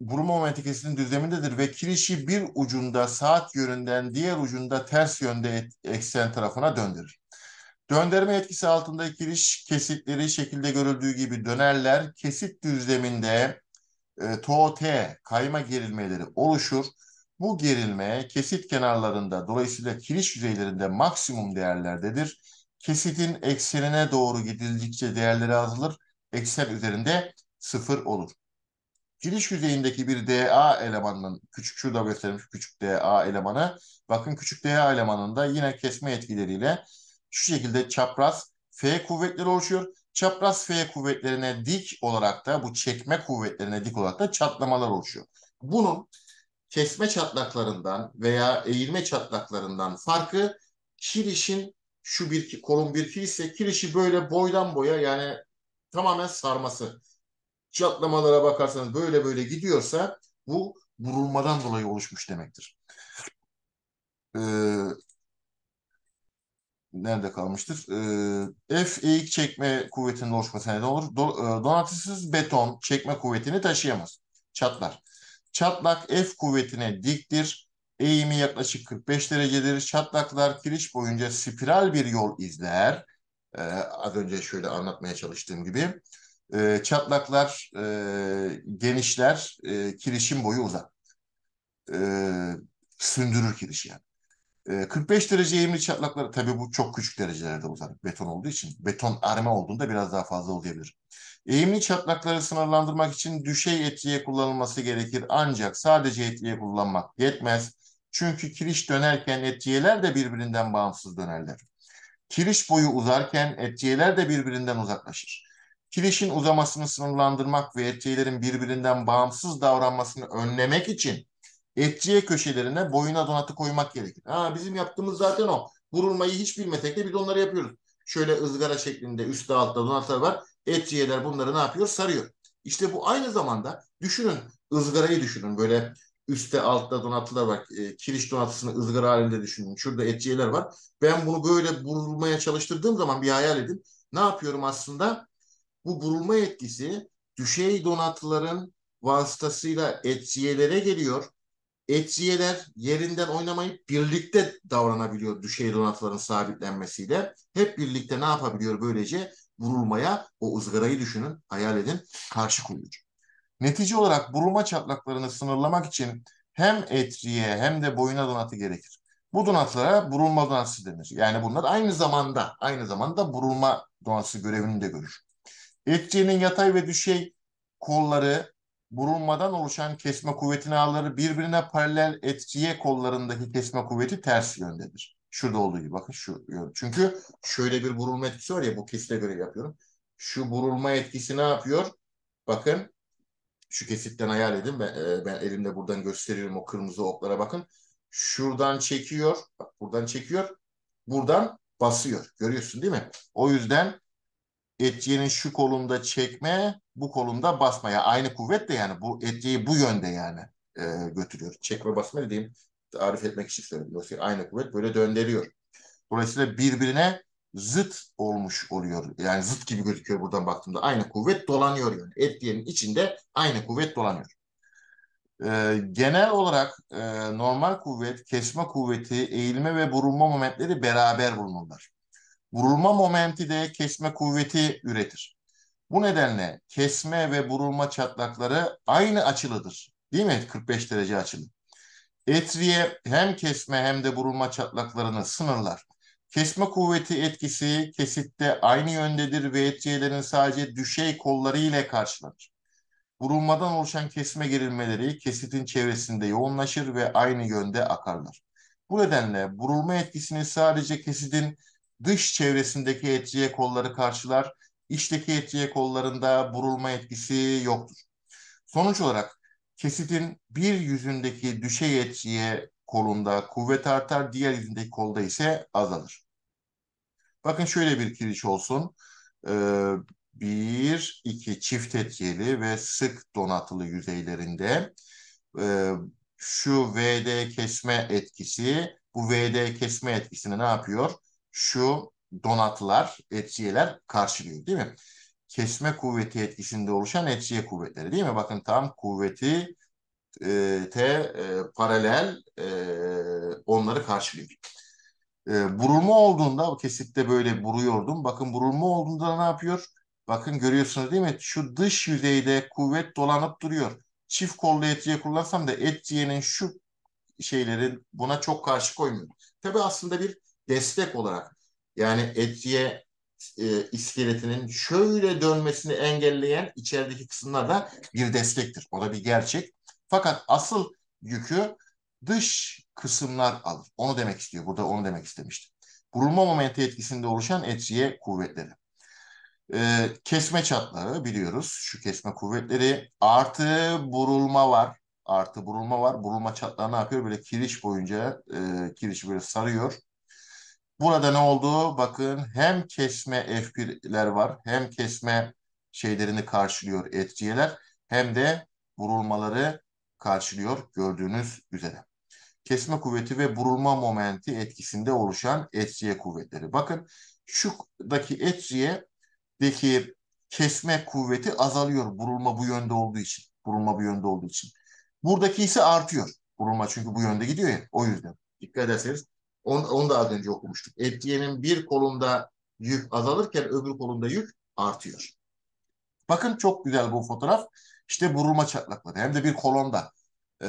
S1: Brumometre kesitinin düzlemindedir ve kirişi bir ucunda saat yönünden diğer ucunda ters yönde et, eksen tarafına döndürür. Döndürme etkisi altındaki kiriş kesitleri şekilde görüldüğü gibi dönerler. Kesit düzleminde e, TOT kayma gerilmeleri oluşur. Bu gerilme kesit kenarlarında dolayısıyla kiriş yüzeylerinde maksimum değerlerdedir Kesitin eksenine doğru gidildikçe değerleri azalır. Eksen üzerinde sıfır olur. Giriş yüzeyindeki bir DA elemanının, küçük şurada göstermiş küçük DA elemanı. Bakın küçük DA elemanında yine kesme etkileriyle şu şekilde çapraz F kuvvetleri oluşuyor. Çapraz F kuvvetlerine dik olarak da bu çekme kuvvetlerine dik olarak da çatlamalar oluşuyor. Bunun kesme çatlaklarından veya eğilme çatlaklarından farkı kirişin şu bir ki kolun bir ki ise kirişi böyle boydan boya yani tamamen sarması. Çatlamalara bakarsanız böyle böyle gidiyorsa bu vurulmadan dolayı oluşmuş demektir. Ee, nerede kalmıştır? Ee, F eğik çekme kuvvetinin oluşmasına neden olur. Do, e, donatısız beton çekme kuvvetini taşıyamaz. Çatlar. Çatlak F kuvvetine diktir. Eğimi yaklaşık 45 derecedir. Çatlaklar kiriş boyunca spiral bir yol izler. Ee, az önce şöyle anlatmaya çalıştığım gibi. Ee, çatlaklar e, genişler, e, kirişin boyu uzar. Ee, sündürür kirişi yani. 45 ee, derece eğimli çatlakları tabii bu çok küçük derecelerde uzar. Beton olduğu için. Beton arme olduğunda biraz daha fazla olabilir. Eğimli çatlakları sınırlandırmak için düşey etkiye kullanılması gerekir. Ancak sadece etkiye kullanmak yetmez. Çünkü kiriş dönerken etciyeler de birbirinden bağımsız dönerler. Kiriş boyu uzarken etciyeler de birbirinden uzaklaşır. Kirişin uzamasını sınırlandırmak ve etçiyelerin birbirinden bağımsız davranmasını önlemek için etçiye köşelerine boyuna donatı koymak gerekir. Ha, bizim yaptığımız zaten o. Vurulmayı hiç bilmesek de biz onları yapıyoruz. Şöyle ızgara şeklinde üstte altta donatlar var. Etçiyeler bunları ne yapıyor? Sarıyor. İşte bu aynı zamanda düşünün ızgarayı düşünün böyle Üste altta donatılar var. E, kiriş donatısını ızgara halinde düşünün. Şurada etciyeler var. Ben bunu böyle burulmaya çalıştırdığım zaman bir hayal edin. Ne yapıyorum aslında? Bu burulma etkisi düşey donatıların vasıtasıyla etsiyelere geliyor. Etsiyeler yerinden oynamayıp birlikte davranabiliyor düşey donatıların sabitlenmesiyle. Hep birlikte ne yapabiliyor böylece? Vurulmaya o ızgarayı düşünün, hayal edin, karşı koyuyor. Netice olarak burulma çatlaklarını sınırlamak için hem etriye hem de boyuna donatı gerekir. Bu donatlara burulma donatsı denir. Yani bunlar aynı zamanda aynı zamanda burulma donatsı görevini de görür. Etriyenin yatay ve düşey kolları burulmadan oluşan kesme kuvvetini ağırları birbirine paralel etriye kollarındaki kesme kuvveti ters yöndedir. Şurada olduğu gibi bakın şu Çünkü şöyle bir burulma etkisi var ya bu kesile göre yapıyorum. Şu burulma etkisi ne yapıyor? Bakın şu kesitten hayal edin. Ben, e, ben elimde buradan gösteriyorum o kırmızı oklara bakın. Şuradan çekiyor. Bak buradan çekiyor. Buradan basıyor. Görüyorsun değil mi? O yüzden etçenin şu kolunda çekme, bu kolunda basma. Yani aynı kuvvet de yani bu etçeyi bu yönde yani e, götürüyor. Çekme basma dediğim tarif etmek için söyledim. Dolayısıyla aynı kuvvet böyle döndürüyor. Dolayısıyla birbirine zıt olmuş oluyor. Yani zıt gibi gözüküyor buradan baktığımda. Aynı kuvvet dolanıyor yani. Et içinde aynı kuvvet dolanıyor. Ee, genel olarak e, normal kuvvet, kesme kuvveti, eğilme ve burulma momentleri beraber bulunurlar. Burulma momenti de kesme kuvveti üretir. Bu nedenle kesme ve burulma çatlakları aynı açılıdır. Değil mi? 45 derece açılı. Etriye hem kesme hem de burulma çatlaklarını sınırlar. Kesme kuvveti etkisi kesitte aynı yöndedir ve etçiyelerin sadece düşey kolları ile karşılanır. Vurulmadan oluşan kesme gerilmeleri kesitin çevresinde yoğunlaşır ve aynı yönde akarlar. Bu nedenle vurulma etkisini sadece kesitin dış çevresindeki etçiye kolları karşılar, içteki etçiye kollarında vurulma etkisi yoktur. Sonuç olarak kesitin bir yüzündeki düşey etçiye kolunda kuvvet artar, diğer elindeki kolda ise azalır. Bakın şöyle bir kiriş olsun. Ee, bir, iki çift etkili ve sık donatılı yüzeylerinde e, şu VD kesme etkisi, bu VD kesme etkisini ne yapıyor? Şu donatılar, etkiler karşılıyor değil mi? Kesme kuvveti etkisinde oluşan etkiye kuvvetleri değil mi? Bakın tam kuvveti e, te e, paralel e, onları karşılıyor. E, burulma olduğunda, o kesitte böyle buruyordum. Bakın burulma olduğunda ne yapıyor? Bakın görüyorsunuz değil mi? Şu dış yüzeyde kuvvet dolanıp duruyor. Çift kollu etciye kullansam da etciyenin şu şeyleri buna çok karşı koymuyor. Tabi aslında bir destek olarak yani etciye e, iskeletinin şöyle dönmesini engelleyen içerideki kısımlar da bir destektir. O da bir gerçek. Fakat asıl yükü dış kısımlar alır. Onu demek istiyor. Burada onu demek istemişti. Burulma momenti etkisinde oluşan etsiye kuvvetleri. Ee, kesme çatlağı biliyoruz. Şu kesme kuvvetleri artı burulma var. Artı burulma var. Burulma çatlağı ne yapıyor? Böyle kiriş boyunca e, kirişi böyle sarıyor. Burada ne oldu? Bakın hem kesme F1'ler var hem kesme şeylerini karşılıyor etciyeler hem de burulmaları karşılıyor gördüğünüz üzere. Kesme kuvveti ve burulma momenti etkisinde oluşan etsiye kuvvetleri. Bakın şuradaki etsiyedeki kesme kuvveti azalıyor burulma bu yönde olduğu için. Burulma bu yönde olduğu için. Buradaki ise artıyor. Burulma çünkü bu yönde gidiyor ya o yüzden. Dikkat ederseniz onu, onu da az önce okumuştuk. Etkiyenin bir kolunda yük azalırken öbür kolunda yük artıyor. Bakın çok güzel bu fotoğraf. İşte burulma çatlakları hem de bir kolonda e,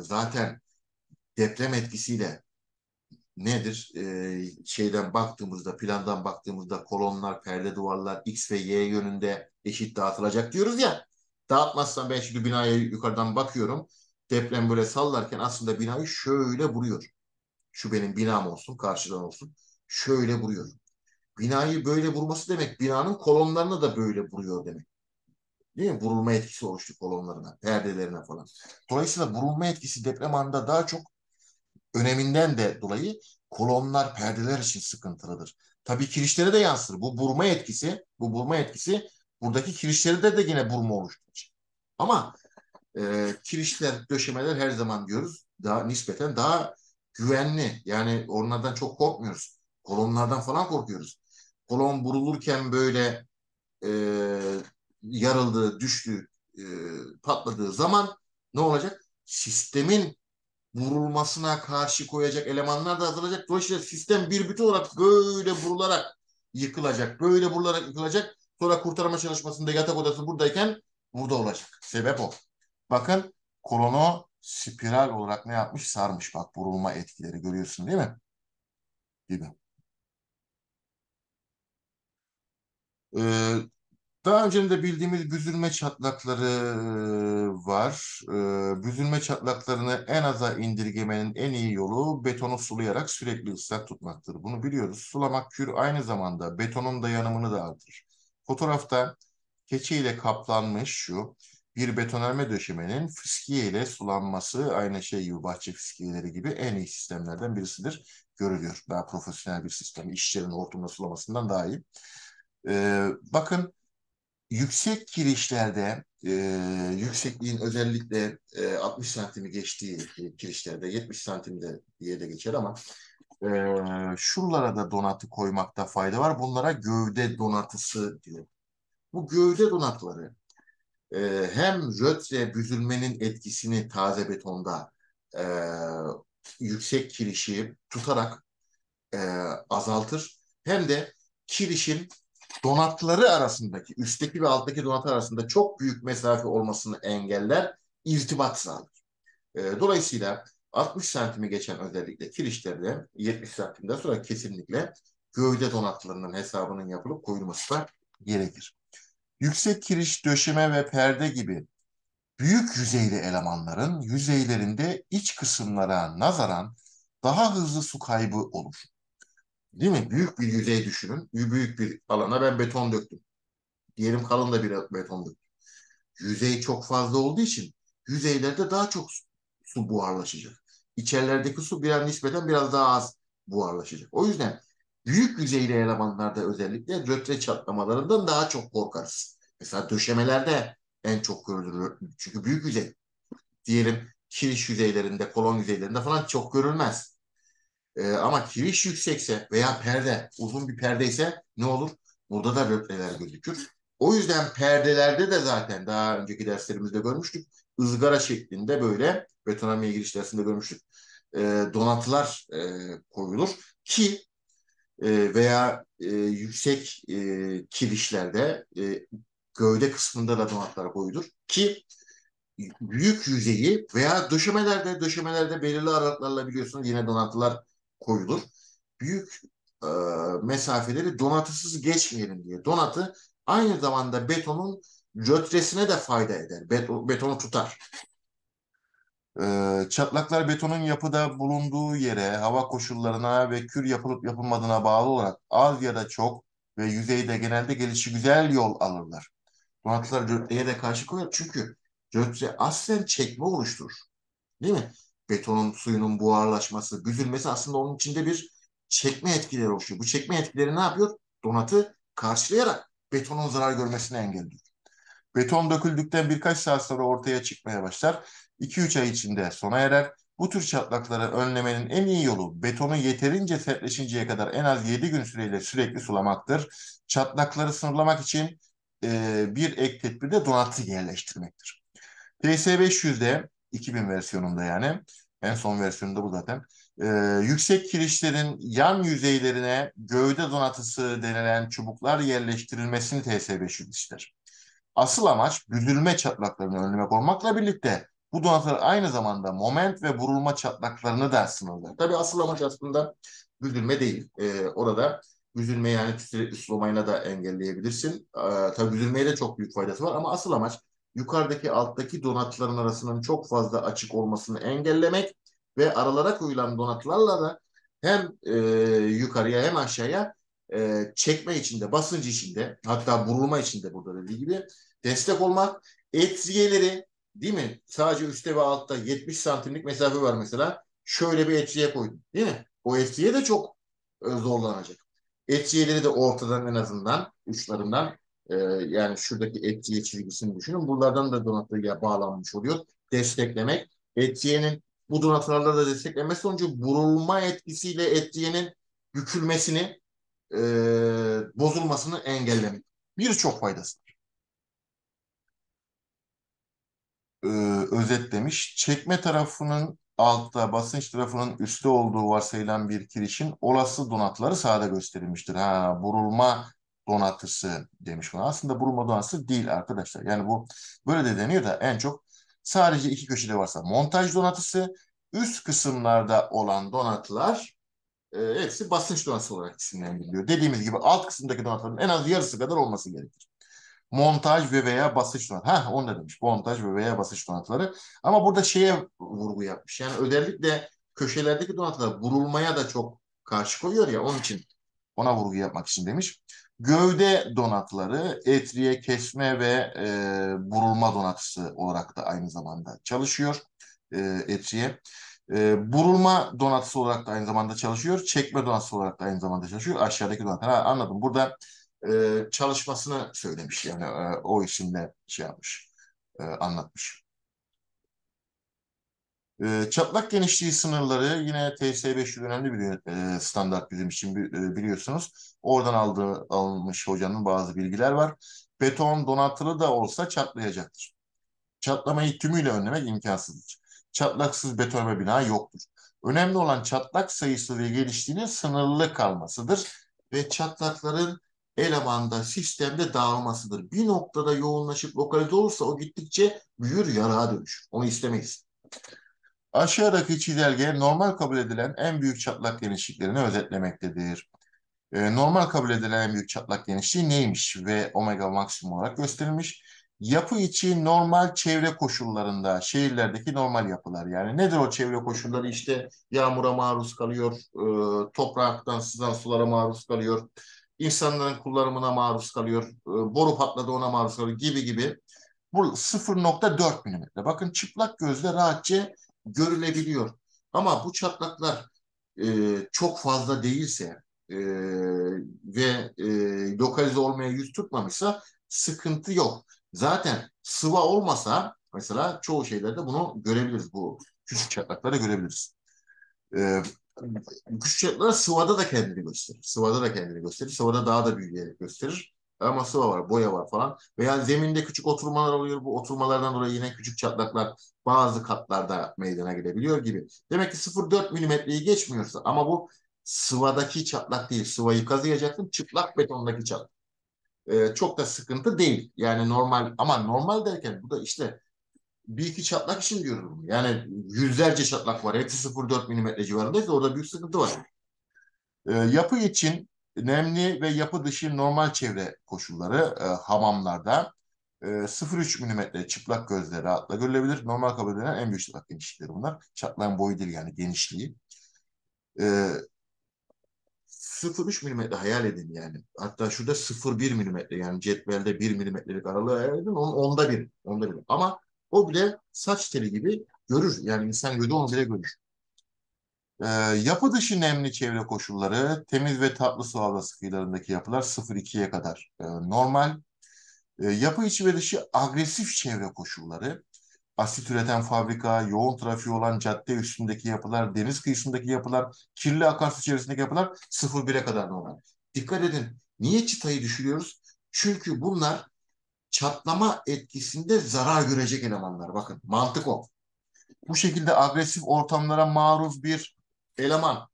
S1: zaten deprem etkisiyle nedir? E, şeyden baktığımızda, plandan baktığımızda kolonlar, perde duvarlar X ve Y yönünde eşit dağıtılacak diyoruz ya. Dağıtmazsan ben şimdi binaya yukarıdan bakıyorum. Deprem böyle sallarken aslında binayı şöyle vuruyor. Şu benim binam olsun, karşıdan olsun. Şöyle vuruyor. Binayı böyle vurması demek binanın kolonlarına da böyle vuruyor demek. Değil mi? Vurulma etkisi oluştu kolonlarına, perdelerine falan. Dolayısıyla vurulma etkisi deprem anında daha çok öneminden de dolayı kolonlar perdeler için sıkıntılıdır. Tabii kirişlere de yansır. Bu burma etkisi, bu burma etkisi buradaki kirişleri de de yine burma oluşturur. Ama e, kirişler, döşemeler her zaman diyoruz daha nispeten daha güvenli. Yani onlardan çok korkmuyoruz. Kolonlardan falan korkuyoruz. Kolon vurulurken böyle e, yarıldığı, düştüğü, e, patladığı zaman ne olacak? Sistemin vurulmasına karşı koyacak elemanlar da azalacak. Dolayısıyla sistem bir bütün olarak böyle vurularak yıkılacak. Böyle vurularak yıkılacak. Sonra kurtarma çalışmasında yatak odası buradayken burada olacak. Sebep o. Bakın kolono spiral olarak ne yapmış? Sarmış. Bak vurulma etkileri görüyorsun değil mi? Gibi. Ee, daha önce de bildiğimiz büzülme çatlakları var. Ee, büzülme çatlaklarını en aza indirgemenin en iyi yolu betonu sulayarak sürekli ıslak tutmaktır. Bunu biliyoruz. Sulamak kür aynı zamanda betonun dayanımını da artırır. Fotoğrafta keçiyle kaplanmış şu bir betonarme döşemenin fıskiye ile sulanması aynı şey gibi bahçe fıskiyeleri gibi en iyi sistemlerden birisidir. Görülüyor. Daha profesyonel bir sistem. İşçilerin hortumla sulamasından daha iyi. Ee, bakın yüksek kirişlerde e, yüksekliğin özellikle e, 60 santimi geçtiği kirişlerde e, 70 santimde diye de geçer ama e, şuralara da donatı koymakta fayda var. Bunlara gövde donatısı diyor. Bu gövde donatları e, hem rötre büzülmenin etkisini taze betonda e, yüksek kirişi tutarak e, azaltır hem de kirişin donatları arasındaki, üstteki ve alttaki donat arasında çok büyük mesafe olmasını engeller, irtibat sağlar. E, dolayısıyla 60 santimi geçen özellikle kirişlerde 70 santimden sonra kesinlikle gövde donatlarının hesabının yapılıp koyulması da gerekir. Yüksek kiriş, döşeme ve perde gibi büyük yüzeyli elemanların yüzeylerinde iç kısımlara nazaran daha hızlı su kaybı olur. Değil mi? Büyük bir yüzey düşünün. Büyük bir alana ben beton döktüm. Diyelim kalın da bir beton döktüm. Yüzey çok fazla olduğu için yüzeylerde daha çok su buharlaşacak. İçerilerdeki su bir nispeten biraz daha az buharlaşacak. O yüzden büyük yüzeyli elemanlarda özellikle rötre çatlamalarından daha çok korkarız. Mesela döşemelerde en çok görülür. Çünkü büyük yüzey. Diyelim kiriş yüzeylerinde, kolon yüzeylerinde falan çok görülmez. E, ama kiriş yüksekse veya perde uzun bir perdeyse ne olur? Burada da röpleler gözükür. O yüzden perdelerde de zaten daha önceki derslerimizde görmüştük. ızgara şeklinde böyle betonarmeye giriş dersinde görmüştük. E, donatılar e, koyulur ki e, veya e, yüksek e, kirişlerde e, gövde kısmında da donatlar koyulur ki büyük yüzeyi veya döşemelerde döşemelerde belirli aralıklarla biliyorsunuz yine donatılar koyulur. Büyük e, mesafeleri donatısız geçmeyelim diye. Donatı aynı zamanda betonun rötresine de fayda eder. Beton, betonu tutar. E, çatlaklar betonun yapıda bulunduğu yere, hava koşullarına ve kür yapılıp yapılmadığına bağlı olarak az ya da çok ve yüzeyde genelde gelişi güzel yol alırlar. Donatılar rötreye de karşı koyar çünkü rötre aslen çekme oluşturur. Değil mi? betonun suyunun buharlaşması, büzülmesi aslında onun içinde bir çekme etkileri oluşuyor. Bu çekme etkileri ne yapıyor? Donatı karşılayarak betonun zarar görmesini engelliyor. Beton döküldükten birkaç saat sonra ortaya çıkmaya başlar. 2-3 ay içinde sona erer. Bu tür çatlakları önlemenin en iyi yolu betonu yeterince sertleşinceye kadar en az 7 gün süreyle sürekli sulamaktır. Çatlakları sınırlamak için e, bir ek tedbir de donatı yerleştirmektir. TS500'de 2000 versiyonunda yani. En son versiyonunda bu zaten. Ee, yüksek kirişlerin yan yüzeylerine gövde donatısı denilen çubuklar yerleştirilmesini TS500 ister. Asıl amaç büzülme çatlaklarını önlemek olmakla birlikte bu donatılar aynı zamanda moment ve vurulma çatlaklarını da sınırlar. Tabi asıl amaç aslında büzülme değil. Ee, orada büzülme yani titrek üsulamayla da engelleyebilirsin. Ee, tabi büzülmeye de çok büyük faydası var ama asıl amaç yukarıdaki alttaki donatların arasının çok fazla açık olmasını engellemek ve aralara koyulan donatlarla da hem e, yukarıya hem aşağıya e, çekme içinde, basınç içinde hatta burulma içinde burada dediği gibi destek olmak. Etriyeleri değil mi? Sadece üstte ve altta 70 santimlik mesafe var mesela. Şöyle bir etriye koydum değil mi? O etriye de çok e, zorlanacak. Etriyeleri de ortadan en azından uçlarından e, yani şuradaki etkiye çizgisini düşünün. Buralardan da donatıya bağlanmış oluyor. Desteklemek. Etkiyenin bu donatılarla da destekleme sonucu vurulma etkisiyle etkiyenin bükülmesini, e, bozulmasını engellemek. Birçok faydası var. Ee, özetlemiş. Çekme tarafının altta basınç tarafının üstte olduğu varsayılan bir kirişin olası donatları sağda gösterilmiştir. Ha, vurulma donatısı demiş bunu Aslında burulma donatısı değil arkadaşlar. Yani bu böyle de deniyor da en çok sadece iki köşede varsa montaj donatısı, üst kısımlarda olan donatılar e, hepsi basınç donatısı olarak isimlendiriliyor. Dediğimiz gibi alt kısımdaki donatıların en az yarısı kadar olması gerekir. Montaj ve veya basınç donatı. Heh onu da demiş. Montaj ve veya basınç donatıları. Ama burada şeye vurgu yapmış. Yani özellikle köşelerdeki donatılar vurulmaya da çok karşı koyuyor ya onun için ona vurgu yapmak için demiş. Gövde donatları etriye kesme ve e, burulma donatısı olarak da aynı zamanda çalışıyor e, etriye. E, burulma donatısı olarak da aynı zamanda çalışıyor. Çekme donatısı olarak da aynı zamanda çalışıyor. Aşağıdaki donatlar. Ha, anladım. Burada e, çalışmasını söylemiş. Yani e, o isimle şey yapmış, e, anlatmış. E, çatlak genişliği sınırları yine TS500 önemli bir e, standart bizim için e, biliyorsunuz. Oradan aldığı, alınmış hocanın bazı bilgiler var. Beton donatılı da olsa çatlayacaktır. Çatlamayı tümüyle önlemek imkansızdır. Çatlaksız beton betonme bina yoktur. Önemli olan çatlak sayısı ve geliştiğinin sınırlı kalmasıdır ve çatlakların elemanda, sistemde dağılmasıdır. Bir noktada yoğunlaşıp lokalize olursa o gittikçe büyür yarağa dönüşür. Onu istemeyiz. Aşağıdaki çizelge normal kabul edilen en büyük çatlak genişliklerini özetlemektedir. E, normal kabul edilen en büyük çatlak genişliği neymiş ve omega maksimum olarak gösterilmiş. Yapı içi normal çevre koşullarında, şehirlerdeki normal yapılar yani nedir o çevre koşulları? işte yağmura maruz kalıyor, e, topraktan sızan sulara maruz kalıyor, insanların kullanımına maruz kalıyor, e, boru patladı ona maruz kalıyor gibi gibi. Bu 0.4 milimetre. Bakın çıplak gözle rahatça görülebiliyor. Ama bu çatlaklar e, çok fazla değilse e, ve e, lokalize olmaya yüz tutmamışsa sıkıntı yok. Zaten sıva olmasa mesela çoğu şeylerde bunu görebiliriz. Bu küçük çatlakları görebiliriz. E, küçük çatlaklar sıvada da kendini gösterir. Sıvada da kendini gösterir. Sıvada daha da büyüyerek gösterir masa var, boya var falan. Veya zeminde küçük oturmalar oluyor. Bu oturmalardan dolayı yine küçük çatlaklar bazı katlarda meydana gelebiliyor gibi. Demek ki 0.4 milimetreyi geçmiyorsa ama bu sıvadaki çatlak değil. Sıvayı kazıyacaksın çıplak betondaki çatlak. Ee, çok da sıkıntı değil. Yani normal ama normal derken bu da işte bir iki çatlak için diyorum. Yani yüzlerce çatlak var. Hepsi 0.4 milimetre civarındaysa orada büyük sıkıntı var. Ee, yapı için nemli ve yapı dışı normal çevre koşulları e, hamamlarda e, 0,3 mm çıplak gözle rahatla görülebilir. Normal kabul edilen en büyük çıplak genişlikleri bunlar. Çatlayan boyu değil yani genişliği. E, 0,3 mm hayal edin yani. Hatta şurada 0,1 mm yani cetvelde 1 mm'lik aralığı hayal edin. on onda bir. Onda bir. Ama o bile saç teli gibi görür. Yani insan gözü onu bile görür. E, yapı dışı nemli çevre koşulları temiz ve tatlı su havzası kıyılarındaki yapılar 0-2'ye kadar e, normal. E, yapı içi ve dışı agresif çevre koşulları asit üreten fabrika, yoğun trafiği olan cadde üstündeki yapılar, deniz kıyısındaki yapılar, kirli akarsu içerisindeki yapılar 0-1'e kadar normal. Dikkat edin. Niye çıtayı düşürüyoruz? Çünkü bunlar çatlama etkisinde zarar görecek elemanlar. Bakın mantık o. Bu şekilde agresif ortamlara maruz bir eleman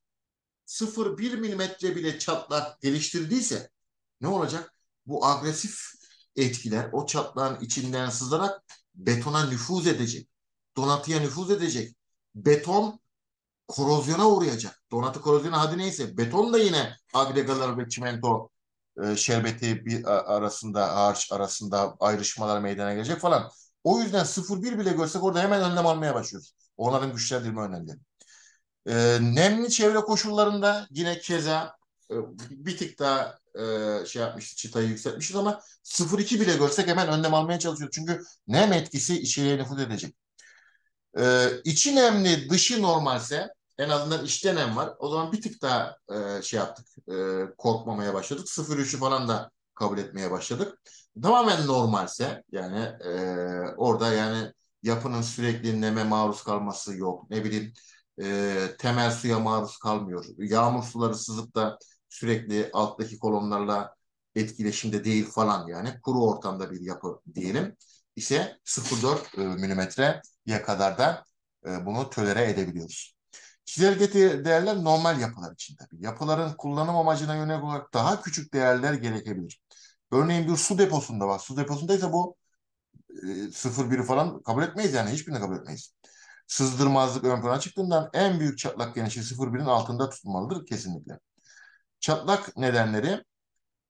S1: 0,1 milimetre bile çatlar geliştirdiyse ne olacak? Bu agresif etkiler o çatlağın içinden sızarak betona nüfuz edecek. Donatıya nüfuz edecek. Beton korozyona uğrayacak. Donatı korozyona hadi neyse beton da yine agregalar ve çimento e, şerbeti bir arasında ağaç arasında ayrışmalar meydana gelecek falan. O yüzden 0,1 bile görsek orada hemen önlem almaya başlıyoruz. Onların güçlendirme önlemleri. E, nemli çevre koşullarında yine keza e, bir tık daha e, şey yapmıştı, çıtayı yükseltmişiz ama 0-2 bile görsek hemen önlem almaya çalışıyoruz. Çünkü nem etkisi içeriye nüfuz edecek. E, içi nemli, dışı normalse en azından içte nem var. O zaman bir tık daha e, şey yaptık, e, korkmamaya başladık. 0-3'ü falan da kabul etmeye başladık. Tamamen normalse yani e, orada yani yapının sürekli neme maruz kalması yok. Ne bileyim e, temel suya maruz kalmıyor. Yağmur suları sızıp da sürekli alttaki kolonlarla etkileşimde değil falan yani kuru ortamda bir yapı diyelim ise 0.4 e, milimetreye kadar da e, bunu tölere edebiliyoruz. Çizelgedeki değerler normal yapılar için tabii. Yapıların kullanım amacına yönelik olarak daha küçük değerler gerekebilir. Örneğin bir su deposunda var. Su deposunda ise bu 0.1 e, falan kabul etmeyiz yani hiçbirini kabul etmeyiz sızdırmazlık ön plana çıktığından en büyük çatlak genişi 0,1'in altında tutulmalıdır kesinlikle. Çatlak nedenleri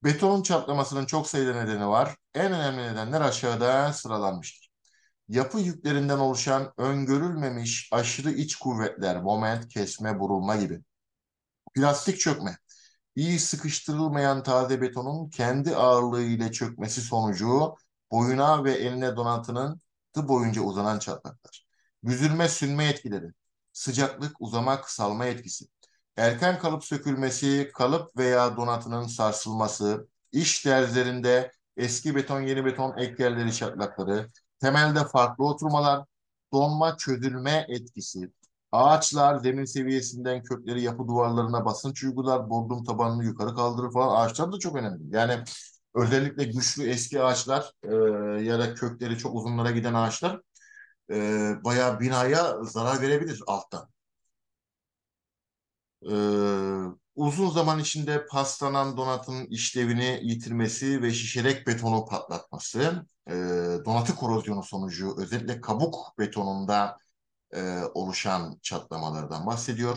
S1: Betonun çatlamasının çok sayıda nedeni var. En önemli nedenler aşağıda sıralanmıştır. Yapı yüklerinden oluşan öngörülmemiş aşırı iç kuvvetler, moment, kesme, burulma gibi. Plastik çökme. İyi sıkıştırılmayan taze betonun kendi ağırlığı ile çökmesi sonucu boyuna ve eline donatının boyunca uzanan çatlaklar. Büzülme sünme etkileri. Sıcaklık uzama kısalma etkisi. Erken kalıp sökülmesi, kalıp veya donatının sarsılması, iş derzlerinde eski beton yeni beton ek yerleri çatlakları, temelde farklı oturmalar, donma çözülme etkisi, ağaçlar zemin seviyesinden kökleri yapı duvarlarına basınç uygular, bodrum tabanını yukarı kaldırır falan ağaçlar da çok önemli. Yani özellikle güçlü eski ağaçlar e, ya da kökleri çok uzunlara giden ağaçlar e, bayağı binaya zarar verebilir alttan. E, uzun zaman içinde paslanan donatın işlevini yitirmesi ve şişerek betonu patlatması, e, donatı korozyonu sonucu özellikle kabuk betonunda e, oluşan çatlamalardan bahsediyor.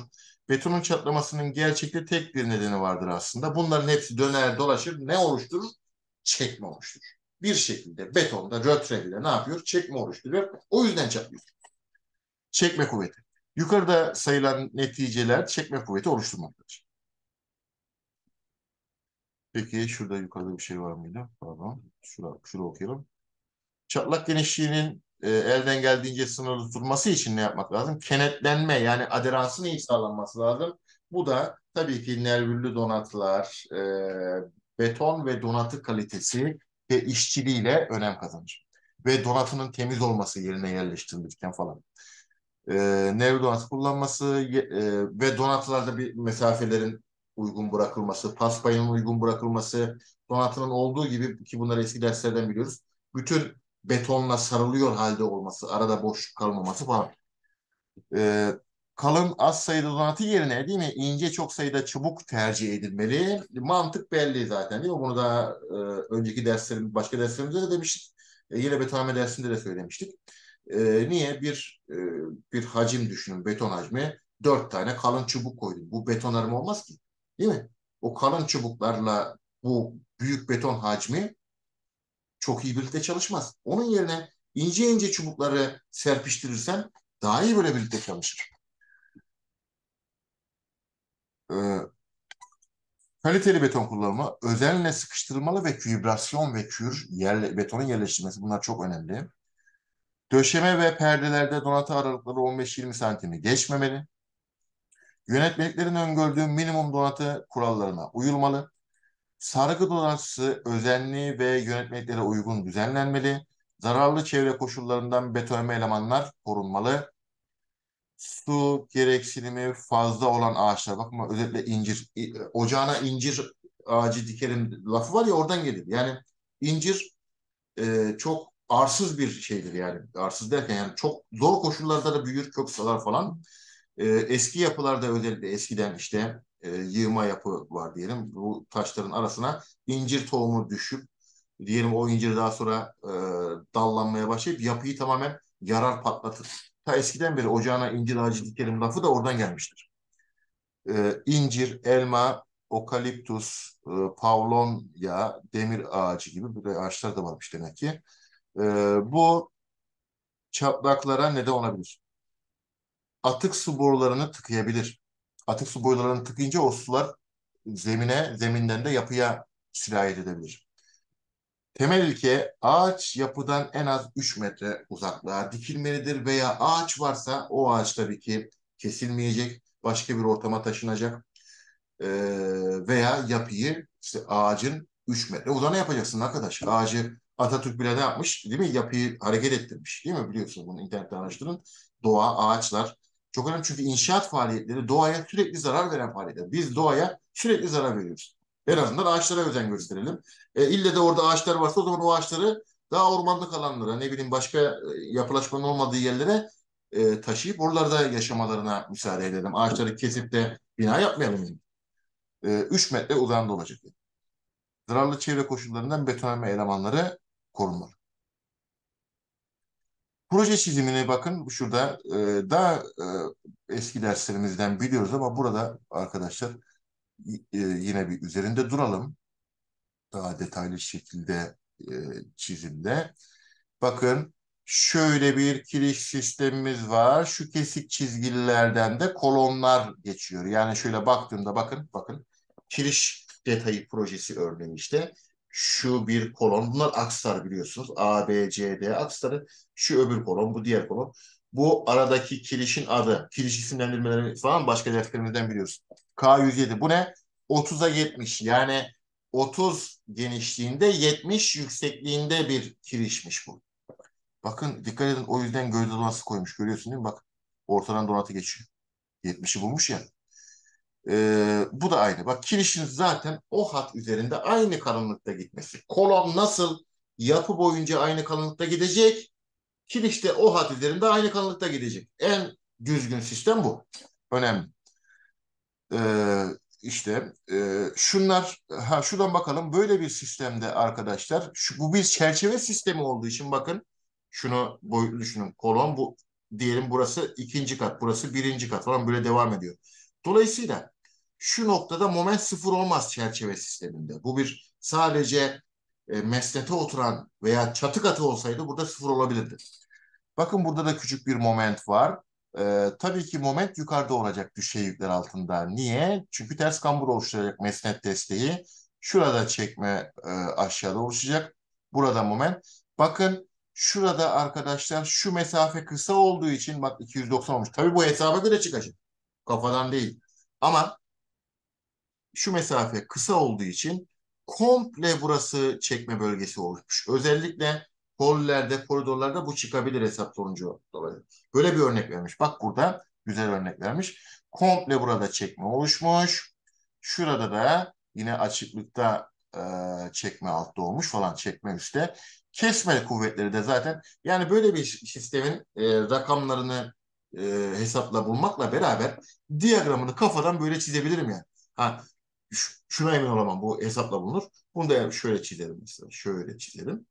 S1: Betonun çatlamasının gerçekte tek bir nedeni vardır aslında. Bunların hepsi döner dolaşır ne oluşturur? Çekme oluşturur bir şekilde betonda rötreyle ne yapıyor? Çekme oluşturuyor. O yüzden çatlıyor. Çekme kuvveti. Yukarıda sayılan neticeler çekme kuvveti oluşturmaktadır. Peki şurada yukarıda bir şey var mıydı? Pardon. Şura, şura okuyalım. Çatlak genişliğinin e, elden geldiğince sınırlı tutulması için ne yapmak lazım? Kenetlenme yani aderansın iyi sağlanması lazım. Bu da tabii ki nervüllü donatılar, e, beton ve donatı kalitesi ve işçiliğiyle önem kazanır. Ve donatının temiz olması yerine yerleştirilirken falan. E, ee, nevri donatı kullanması e, ve donatılarda bir mesafelerin uygun bırakılması, pas payının uygun bırakılması, donatının olduğu gibi ki bunları eski derslerden biliyoruz. Bütün betonla sarılıyor halde olması, arada boşluk kalmaması falan. Ee, kalın az sayıda donatı yerine değil mi ince çok sayıda çubuk tercih edilmeli. Mantık belli zaten değil mi? Bunu da e, önceki derslerim, başka derslerimizde de demiştik. E, yine betonarme dersinde de söylemiştik. E, niye? Bir e, bir hacim düşünün, beton hacmi. Dört tane kalın çubuk koydum. Bu betonarme olmaz ki. Değil mi? O kalın çubuklarla bu büyük beton hacmi çok iyi birlikte çalışmaz. Onun yerine ince ince çubukları serpiştirirsen daha iyi böyle birlikte çalışır e, kaliteli beton kullanımı, özenle sıkıştırılmalı ve vibrasyon ve kür yerle, betonun yerleştirmesi bunlar çok önemli. Döşeme ve perdelerde donatı aralıkları 15-20 santimi geçmemeli. Yönetmeliklerin öngördüğü minimum donatı kurallarına uyulmalı. Sargı donatısı özenli ve yönetmeliklere uygun düzenlenmeli. Zararlı çevre koşullarından beton elemanlar korunmalı su gereksinimi fazla olan ağaçlar. Bakma özellikle incir. E, ocağına incir ağacı dikelim lafı var ya oradan gelir. Yani incir e, çok arsız bir şeydir yani. Arsız derken yani çok zor koşullarda da büyür, köksalar falan. E, eski yapılarda özellikle eskiden işte e, yığma yapı var diyelim. Bu taşların arasına incir tohumu düşüp diyelim o incir daha sonra e, dallanmaya başlayıp yapıyı tamamen yarar patlatır ta eskiden beri ocağına incir ağacı dikelim lafı da oradan gelmiştir. Ee, incir, elma, okaliptus, e, ya demir ağacı gibi böyle ağaçlar da varmış demek ki. E, bu çatlaklara neden olabilir. Atık su borularını tıkayabilir. Atık su borularını tıkayınca o sular zemine, zeminden de yapıya sirayet edebilir. Temel ilke ağaç yapıdan en az 3 metre uzaklığa dikilmelidir veya ağaç varsa o ağaç tabii ki kesilmeyecek, başka bir ortama taşınacak ee, veya yapıyı işte ağacın 3 metre uzana yapacaksın arkadaş. Ağacı Atatürk bile ne yapmış değil mi? Yapıyı hareket ettirmiş değil mi? Biliyorsunuz bunu internette araştırın. Doğa, ağaçlar çok önemli çünkü inşaat faaliyetleri doğaya sürekli zarar veren faaliyetler. Biz doğaya sürekli zarar veriyoruz. En azından ağaçlara özen gösterelim. E, ille de orada ağaçlar varsa o zaman o ağaçları daha ormanlık alanlara ne bileyim başka e, yapılaşmanın olmadığı yerlere e, taşıyıp oralarda yaşamalarına müsaade edelim. Ağaçları kesip de bina yapmayalım. E, metre uzağında olacak. Zararlı çevre koşullarından betonarme elemanları korunmalı. Proje çizimine bakın şurada e, daha e, eski derslerimizden biliyoruz ama burada arkadaşlar ee, yine bir üzerinde duralım. Daha detaylı şekilde e, çizimde. Bakın şöyle bir kiriş sistemimiz var. Şu kesik çizgilerden de kolonlar geçiyor. Yani şöyle baktığımda bakın bakın kiriş detayı projesi örneği işte. Şu bir kolon. Bunlar akslar biliyorsunuz. A, B, C, D aksları. Şu öbür kolon, bu diğer kolon. Bu aradaki kirişin adı. Kiriş isimlendirmeleri falan başka derslerimizden biliyorsunuz. K107. Bu ne? 30'a 70. Yani 30 genişliğinde 70 yüksekliğinde bir kirişmiş bu. Bakın dikkat edin o yüzden gövde donatı koymuş. Görüyorsun değil mi? Bak ortadan donatı geçiyor. 70'i bulmuş ya. Ee, bu da aynı. Bak kirişin zaten o hat üzerinde aynı kalınlıkta gitmesi. Kolon nasıl yapı boyunca aynı kalınlıkta gidecek? Kiriş de o hat üzerinde aynı kalınlıkta gidecek. En düzgün sistem bu. Önemli e, işte e, şunlar ha şuradan bakalım böyle bir sistemde arkadaşlar şu, bu bir çerçeve sistemi olduğu için bakın şunu boyutlu düşünün kolon bu diyelim burası ikinci kat burası birinci kat falan böyle devam ediyor. Dolayısıyla şu noktada moment sıfır olmaz çerçeve sisteminde. Bu bir sadece e, mesnete oturan veya çatı katı olsaydı burada sıfır olabilirdi. Bakın burada da küçük bir moment var. Ee, tabii ki moment yukarıda olacak düşey yükler altında. Niye? Çünkü ters kambur oluşturacak mesnet desteği. Şurada çekme e, aşağıda oluşacak. Burada moment. Bakın şurada arkadaşlar şu mesafe kısa olduğu için bak 290 olmuş. Tabii bu hesaba göre çıkacak. Kafadan değil. Ama şu mesafe kısa olduğu için komple burası çekme bölgesi oluşmuş. Özellikle pollerde, koridorlarda bu çıkabilir hesap sonucu olarak. Böyle bir örnek vermiş. Bak burada güzel örnek vermiş. Komple burada çekme oluşmuş. Şurada da yine açıklıkta e, çekme alt doğmuş falan çekme üstte. Kesme kuvvetleri de zaten yani böyle bir sistemin e, rakamlarını e, hesapla bulmakla beraber diyagramını kafadan böyle çizebilirim yani. Ha, şuna emin olamam bu hesapla bulunur. Bunu da şöyle çizerim mesela. Şöyle çizerim.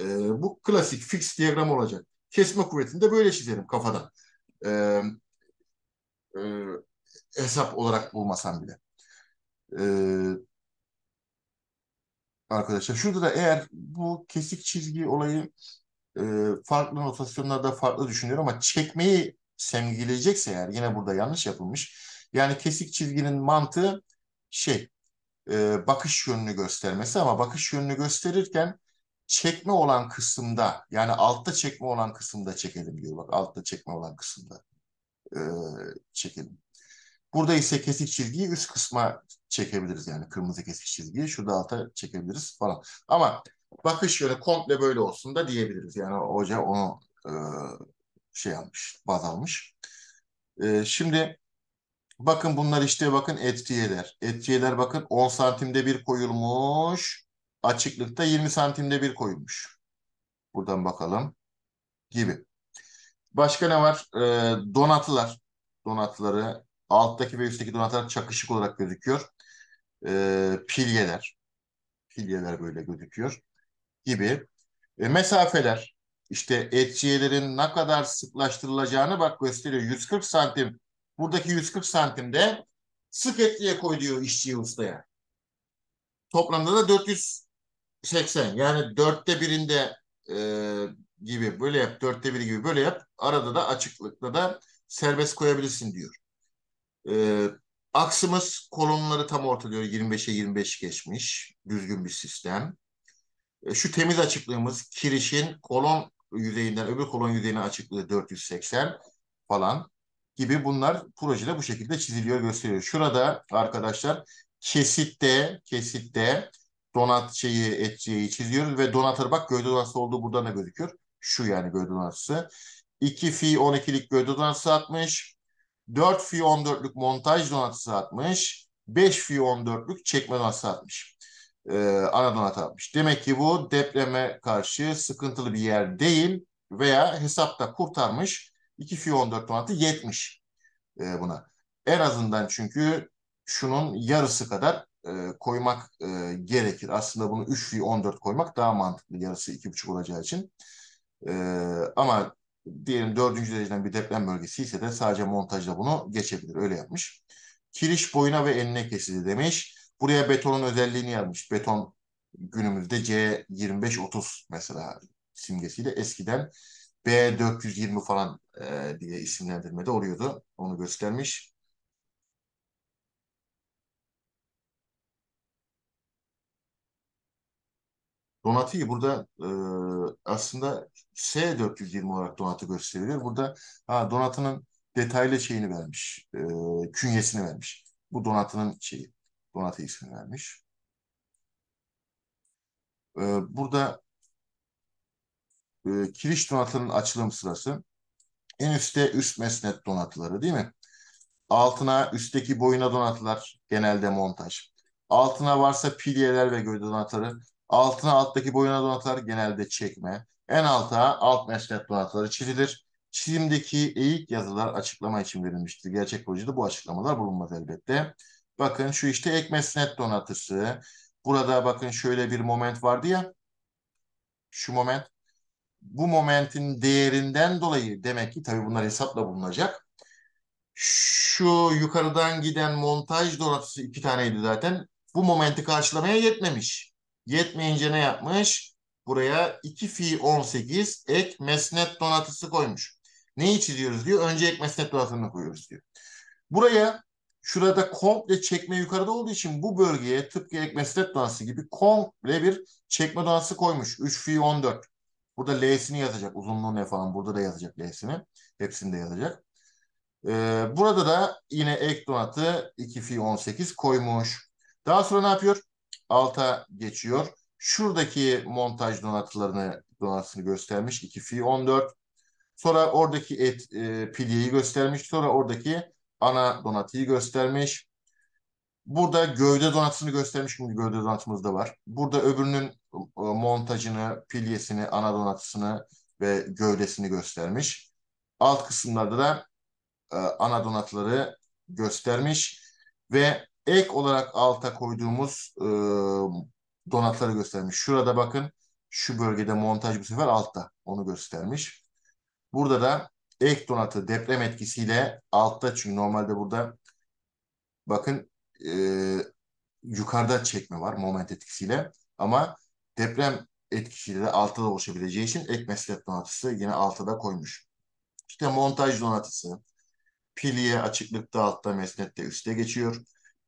S1: E, bu klasik fix diyagram olacak. Kesme kuvvetini de böyle çizerim kafadan. E, e, hesap olarak bulmasam bile. E, arkadaşlar şurada da eğer bu kesik çizgi olayı e, farklı notasyonlarda farklı düşünüyorum ama çekmeyi semgileyecekse eğer yine burada yanlış yapılmış. Yani kesik çizginin mantığı şey e, bakış yönünü göstermesi ama bakış yönünü gösterirken çekme olan kısımda yani altta çekme olan kısımda çekelim diyor. Bak altta çekme olan kısımda e, çekelim. Burada ise kesik çizgiyi üst kısma çekebiliriz yani kırmızı kesik çizgiyi şurada alta çekebiliriz falan. Ama bakış yönü komple böyle olsun da diyebiliriz. Yani hoca onu e, şey almış, baz almış. E, şimdi bakın bunlar işte bakın etkiyeler. Etkiyeler bakın 10 santimde bir koyulmuş açıklıkta 20 santimde bir koyulmuş. Buradan bakalım gibi. Başka ne var? E, ee, donatılar. Donatıları alttaki ve üstteki donatılar çakışık olarak gözüküyor. E, pilyeler. Pilyeler böyle gözüküyor gibi. E, mesafeler. İşte etçiyelerin ne kadar sıklaştırılacağını bak gösteriyor. 140 santim. Buradaki 140 santimde sık etliye koy diyor işçiye ustaya. Toplamda da 400 80 yani dörtte birinde e, gibi böyle yap dörtte biri gibi böyle yap arada da açıklıkta da serbest koyabilirsin diyor. E, aksımız kolonları tam orta diyor 25'e 25 geçmiş düzgün bir sistem. E, şu temiz açıklığımız kirişin kolon yüzeyinden öbür kolon yüzeyine açıklığı 480 falan gibi bunlar projede bu şekilde çiziliyor gösteriyor. Şurada arkadaşlar kesitte kesitte donat şeyi etçeyi çiziyoruz ve donatır bak gövde donatsı olduğu burada ne gözüküyor? Şu yani gövde donatsı. 2 fi 12'lik gövde donatsı atmış. 4 fi 14'lük montaj donatısı atmış. 5 fi 14'lük çekme donatsı atmış. Ee, ana donat atmış. Demek ki bu depreme karşı sıkıntılı bir yer değil veya hesapta kurtarmış. 2 fi 14 donatı yetmiş e, buna. En azından çünkü şunun yarısı kadar e, koymak e, gerekir. Aslında bunu 3 fi 14 koymak daha mantıklı yarısı 2,5 olacağı için. E, ama diyelim 4. dereceden bir deprem bölgesi ise de sadece montajla bunu geçebilir. Öyle yapmış. Kiriş boyuna ve enine kesildi demiş. Buraya betonun özelliğini yazmış. Beton günümüzde C2530 mesela simgesiyle eskiden B420 falan e, diye isimlendirmede oluyordu. Onu göstermiş. Donatıyı burada e, aslında S420 olarak donatı gösteriliyor. Burada ha, donatının detaylı şeyini vermiş, e, künyesini vermiş. Bu donatının şeyi, donatı ismini vermiş. E, burada e, kiriş donatının açılım sırası. En üstte üst mesnet donatıları değil mi? Altına üstteki boyuna donatılar genelde montaj. Altına varsa pilyeler ve gövde donatları. Altına alttaki boyuna donatlar genelde çekme. En alta alt meslep donatları çizilir. Çizimdeki eğik yazılar açıklama için verilmiştir. Gerçek projede bu açıklamalar bulunmaz elbette. Bakın şu işte ek mesnet donatısı. Burada bakın şöyle bir moment vardı ya. Şu moment. Bu momentin değerinden dolayı demek ki tabii bunlar hesapla bulunacak. Şu yukarıdan giden montaj donatısı iki taneydi zaten. Bu momenti karşılamaya yetmemiş. Yetmeyince ne yapmış? Buraya 2 fi 18 ek mesnet donatısı koymuş. Neyi çiziyoruz diyor. Önce ek mesnet donatısını koyuyoruz diyor. Buraya şurada komple çekme yukarıda olduğu için bu bölgeye tıpkı ek mesnet donatısı gibi komple bir çekme donatısı koymuş. 3 fi 14. Burada L'sini yazacak. Uzunluğu ne falan. Burada da yazacak L'sini. Hepsini de yazacak. Ee, burada da yine ek donatı 2 fi 18 koymuş. Daha sonra ne yapıyor? alta geçiyor. Şuradaki montaj donatılarını donatısını göstermiş. 2 fi 14. Sonra oradaki et e, pilyeyi göstermiş. Sonra oradaki ana donatıyı göstermiş. Burada gövde donatısını göstermiş. Çünkü gövde donatımız da var. Burada öbürünün e, montajını, pilyesini, ana donatısını ve gövdesini göstermiş. Alt kısımlarda da e, ana donatları göstermiş ve Ek olarak alta koyduğumuz e, donatları göstermiş. Şurada bakın şu bölgede montaj bu sefer altta onu göstermiş. Burada da ek donatı deprem etkisiyle altta çünkü normalde burada bakın e, yukarıda çekme var moment etkisiyle ama deprem etkisiyle de altta da oluşabileceği için ek meslek donatısı yine altta da koymuş. İşte montaj donatısı, piliye açıklıkta altta mesnette üstte geçiyor.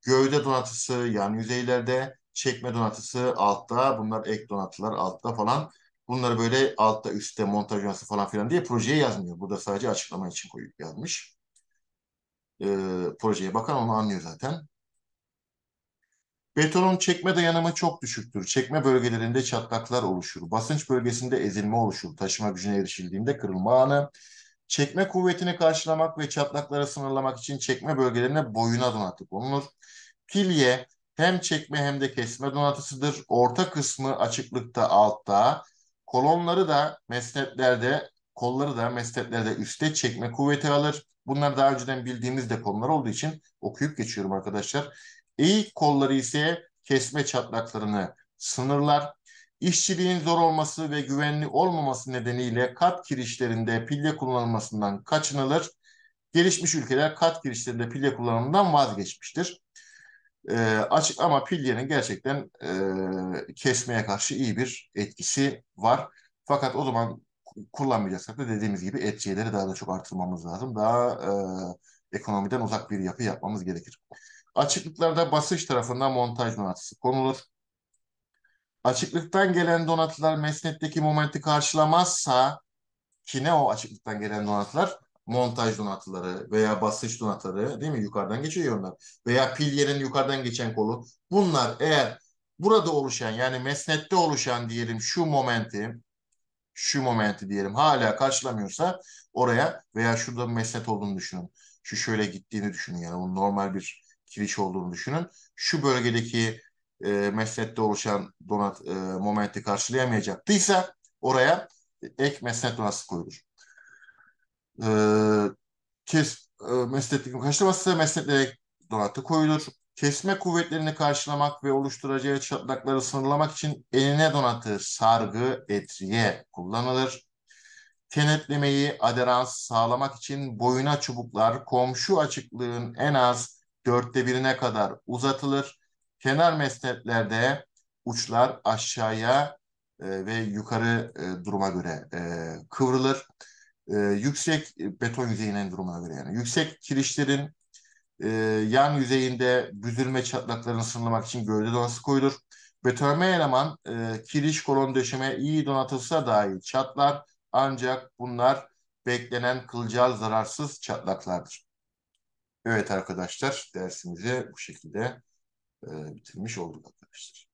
S1: Gövde donatısı yani yüzeylerde, çekme donatısı altta, bunlar ek donatılar altta falan. Bunları böyle altta üstte montaj yöntemi falan filan diye projeye yazmıyor. Burada sadece açıklama için koyup yazmış. Ee, projeye bakan onu anlıyor zaten. Betonun çekme dayanımı çok düşüktür. Çekme bölgelerinde çatlaklar oluşur. Basınç bölgesinde ezilme oluşur. Taşıma gücüne erişildiğinde kırılma anı. Çekme kuvvetini karşılamak ve çatlakları sınırlamak için çekme bölgelerine boyuna donatı konulur. Kilye hem çekme hem de kesme donatısıdır. Orta kısmı açıklıkta altta, kolonları da mesnetlerde, kolları da mesnetlerde üstte çekme kuvveti alır. Bunlar daha önceden bildiğimiz de konular olduğu için okuyup geçiyorum arkadaşlar. Eğik kolları ise kesme çatlaklarını sınırlar. İşçiliğin zor olması ve güvenli olmaması nedeniyle kat kirişlerinde pilye kullanılmasından kaçınılır. Gelişmiş ülkeler kat kirişlerinde pilye kullanımından vazgeçmiştir. E, açık ama pilyenin gerçekten e, kesmeye karşı iyi bir etkisi var. Fakat o zaman kullanmayacaksak da dediğimiz gibi et daha da çok artırmamız lazım. Daha e, ekonomiden uzak bir yapı yapmamız gerekir. Açıklıklarda basınç tarafından montaj donatisi konulur açıklıktan gelen donatılar mesnetteki momenti karşılamazsa ki ne o açıklıktan gelen donatılar? Montaj donatıları veya basınç donatıları değil mi? Yukarıdan geçiyor onlar. Veya pilyerin yukarıdan geçen kolu. Bunlar eğer burada oluşan yani mesnette oluşan diyelim şu momenti şu momenti diyelim hala karşılamıyorsa oraya veya şurada mesnet olduğunu düşünün. Şu şöyle gittiğini düşünün yani onun normal bir kiriş olduğunu düşünün. Şu bölgedeki e, mesnette oluşan donat e, momenti karşılayamayacaktıysa oraya ek mesnet donatı koyulur. E, kes, e, mesnet karşılaması mesnetle ek donatı koyulur. Kesme kuvvetlerini karşılamak ve oluşturacağı çatlakları sınırlamak için eline donatı sargı etriye kullanılır. Kenetlemeyi aderans sağlamak için boyuna çubuklar komşu açıklığın en az dörtte birine kadar uzatılır Kenar mesnetlerde uçlar aşağıya e, ve yukarı e, duruma göre e, kıvrılır. E, yüksek e, beton yüzeyinin durumuna göre yani. Yüksek kirişlerin e, yan yüzeyinde büzülme çatlaklarını sınırlamak için gövde donası koyulur. Betonarme eleman e, kiriş kolon döşeme iyi donatılsa dahi çatlar ancak bunlar beklenen kılcal zararsız çatlaklardır. Evet arkadaşlar dersimizi bu şekilde e, bitirmiş olduk arkadaşlar.